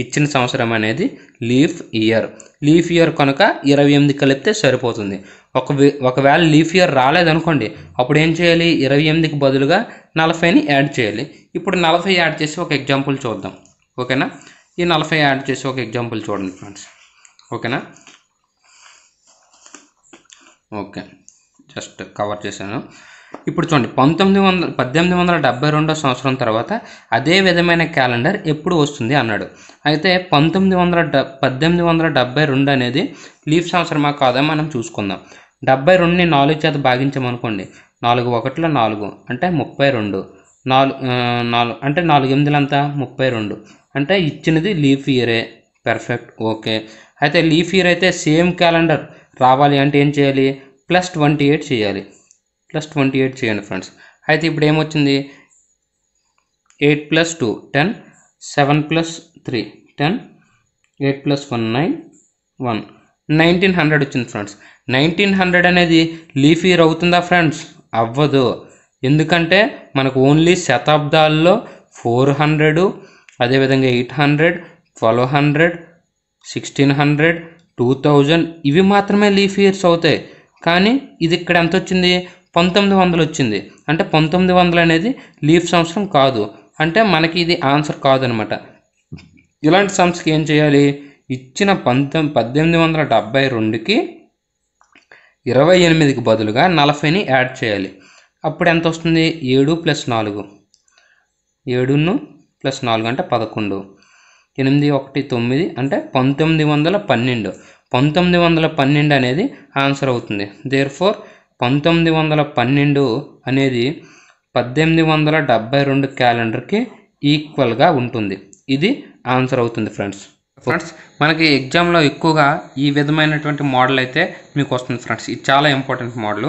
[SPEAKER 1] ఇచ్చిన సంవత్సరం అనేది లీఫ్ ఇయర్ లీఫ్ ఇయర్ కనుక ఇరవై ఎనిమిది కలిపితే సరిపోతుంది ఒక ఒకవేళ లీఫ్ ఇయర్ రాలేదనుకోండి అప్పుడు ఏం చేయాలి ఇరవై ఎనిమిదికి బదులుగా నలభైని యాడ్ చేయాలి ఇప్పుడు నలభై యాడ్ చేసి ఒక ఎగ్జాంపుల్ చూద్దాం ఓకేనా ఈ నలభై యాడ్ చేసి ఒక ఎగ్జాంపుల్ చూడండి ఫ్రెండ్స్ ఓకేనా ఓకే జస్ట్ కవర్ చేశాను ఇప్పుడు చూడండి పంతొమ్మిది వందల పద్దెనిమిది వందల డెబ్బై రెండో సంవత్సరం తర్వాత అదే విధమైన క్యాలెండర్ ఎప్పుడు వస్తుంది అన్నాడు అయితే పంతొమ్మిది వందల డ పద్దెనిమిది వందల డెబ్బై రెండు అనేది లీఫ్ సంవత్సరమా కాదా మనం చూసుకుందాం డెబ్బై రెండుని నాలుగు చేత భాగించామనుకోండి నాలుగు ఒకటిలో నాలుగు అంటే ముప్పై రెండు నాలుగు నాలుగు అంటే నాలుగు ఎనిమిదిలంతా ముప్పై రెండు అంటే ఇచ్చినది లీఫ్ ఇయరే పర్ఫెక్ట్ ఓకే అయితే లీఫ్ ఇయర్ అయితే సేమ్ క్యాలెండర్ రావాలి అంటే ఏం చేయాలి ప్లస్ ట్వంటీ ఎయిట్ చేయాలి ప్లస్ ట్వంటీ ఎయిట్ చేయండి ఫ్రెండ్స్ అయితే ఇప్పుడు ఏమొచ్చింది eight plus two ten seven plus three ten eight plus one nine one nineteen hundred వచ్చింది ఫ్రెండ్స్ నైన్టీన్ హండ్రెడ్ అనేది లీఫ్ ఇయర్ అవుతుందా ఫ్రెండ్స్ అవ్వదు ఎందుకంటే మనకు ఓన్లీ శతాబ్దాల్లో ఫోర్ హండ్రెడ్ అదేవిధంగా eight hundred twelve hundred sixteen hundred two thousand ఇవి మాత్రమే లీఫ్ ఇయర్స్ అవుతాయి కానీ ఇది ఇక్కడ ఎంత వచ్చింది పంతొమ్మిది వందలు వచ్చింది అంటే పంతొమ్మిది వందలు అనేది లీఫ్ సంవత్సరం కాదు అంటే మనకి ఇది ఆన్సర్ కాదనమాట ఇలాంటి సంస్థకి ఏం చేయాలి ఇచ్చిన పంతొమ్ పద్దెనిమిది వందల డెబ్బై రెండుకి ఇరవై ఎనిమిదికి బదులుగా నలభైని యాడ్ చేయాలి అప్పుడు ఎంత వస్తుంది ఏడు ప్లస్ నాలుగు ఏడును ప్లస్ నాలుగు అంటే పదకొండు ఎనిమిది ఒకటి తొమ్మిది అంటే పంతొమ్మిది వందల పన్నెండు పంతొమ్మిది వందల పన్నెండు అనేది ఆన్సర్ అవుతుంది దేర్ ఫోర్ పంతొమ్మిది వందల పన్నెండు అనేది పద్దెనిమిది వందల డెబ్బై రెండు క్యాలెండర్కి ఈక్వల్గా ఉంటుంది ఇది ఆన్సర్ అవుతుంది ఫ్రెండ్స్ ఫ్రెండ్స్ మనకి ఎగ్జామ్లో ఎక్కువగా ఈ విధమైనటువంటి మోడల్ అయితే మీకు వస్తుంది ఫ్రెండ్స్ ఇది చాలా ఇంపార్టెంట్ మోడల్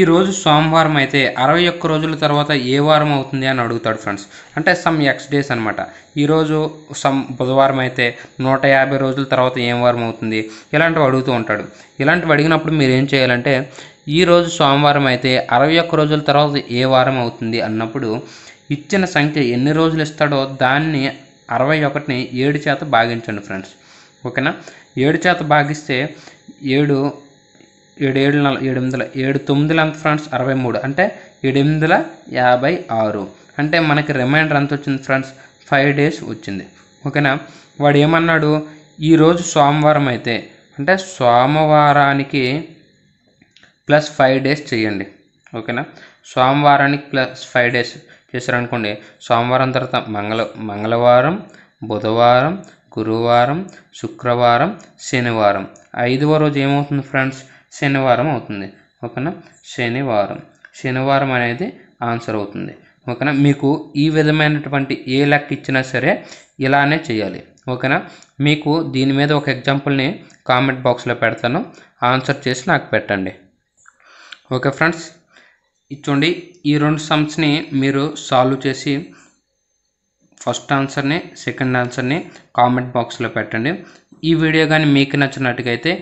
[SPEAKER 1] ఈరోజు సోమవారం అయితే అరవై ఒక్క రోజుల తర్వాత ఏ వారం అవుతుంది అని అడుగుతాడు ఫ్రెండ్స్ అంటే సమ్ ఎక్స్ డేస్ అనమాట ఈరోజు సమ్ బుధవారం అయితే నూట యాభై రోజుల తర్వాత ఏం వారం అవుతుంది ఇలాంటివి అడుగుతూ ఉంటాడు ఇలాంటివి అడిగినప్పుడు మీరు ఏం చేయాలంటే ఈరోజు సోమవారం అయితే అరవై ఒక్క రోజుల తర్వాత ఏ వారం అవుతుంది అన్నప్పుడు ఇచ్చిన సంఖ్య ఎన్ని రోజులు ఇస్తాడో దాన్ని అరవై ఒకటిని ఏడు చేత భాగించండి ఫ్రెండ్స్ ఓకేనా ఏడు చేత భాగిస్తే ఏడు ఏడు ఏడు నల ఏడు వందల ఏడు తొమ్మిదిల అంత ఫ్రెండ్స్ అరవై మూడు అంటే ఎనిమిదిల యాభై ఆరు అంటే మనకి రిమైండర్ ఎంత వచ్చింది ఫ్రెండ్స్ ఫైవ్ డేస్ వచ్చింది ఓకేనా వాడు ఏమన్నాడు ఈరోజు సోమవారం అయితే అంటే సోమవారానికి ప్లస్ ఫైవ్ డేస్ చేయండి ఓకేనా సోమవారానికి ప్లస్ ఫైవ్ డేస్ చేశారనుకోండి సోమవారం తర్వాత మంగళ మంగళవారం బుధవారం గురువారం శుక్రవారం శనివారం ఐదవ రోజు ఏమవుతుంది ఫ్రెండ్స్ శనివారం అవుతుంది ఓకేనా శనివారం శనివారం అనేది ఆన్సర్ అవుతుంది ఓకేనా మీకు ఈ విధమైనటువంటి ఏ లెక్క ఇచ్చినా సరే ఇలానే చేయాలి ఓకేనా మీకు దీని మీద ఒక ఎగ్జాంపుల్ని కామెంట్ బాక్స్లో పెడతాను ఆన్సర్ చేసి నాకు పెట్టండి ఓకే ఫ్రెండ్స్ ఇచ్చోండి ఈ రెండు సమ్స్ని మీరు సాల్వ్ చేసి ఫస్ట్ ఆన్సర్ని సెకండ్ ఆన్సర్ని కామెంట్ బాక్స్లో పెట్టండి ఈ వీడియో కానీ మీకు నచ్చినట్టుగైతే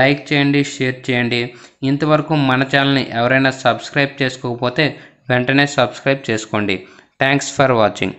[SPEAKER 1] లైక్ చేయండి షేర్ చేయండి ఇంతవరకు మన ఛానల్ని ఎవరైనా సబ్స్క్రైబ్ చేసుకోకపోతే వెంటనే సబ్స్క్రైబ్ చేసుకోండి థ్యాంక్స్ ఫర్ వాచింగ్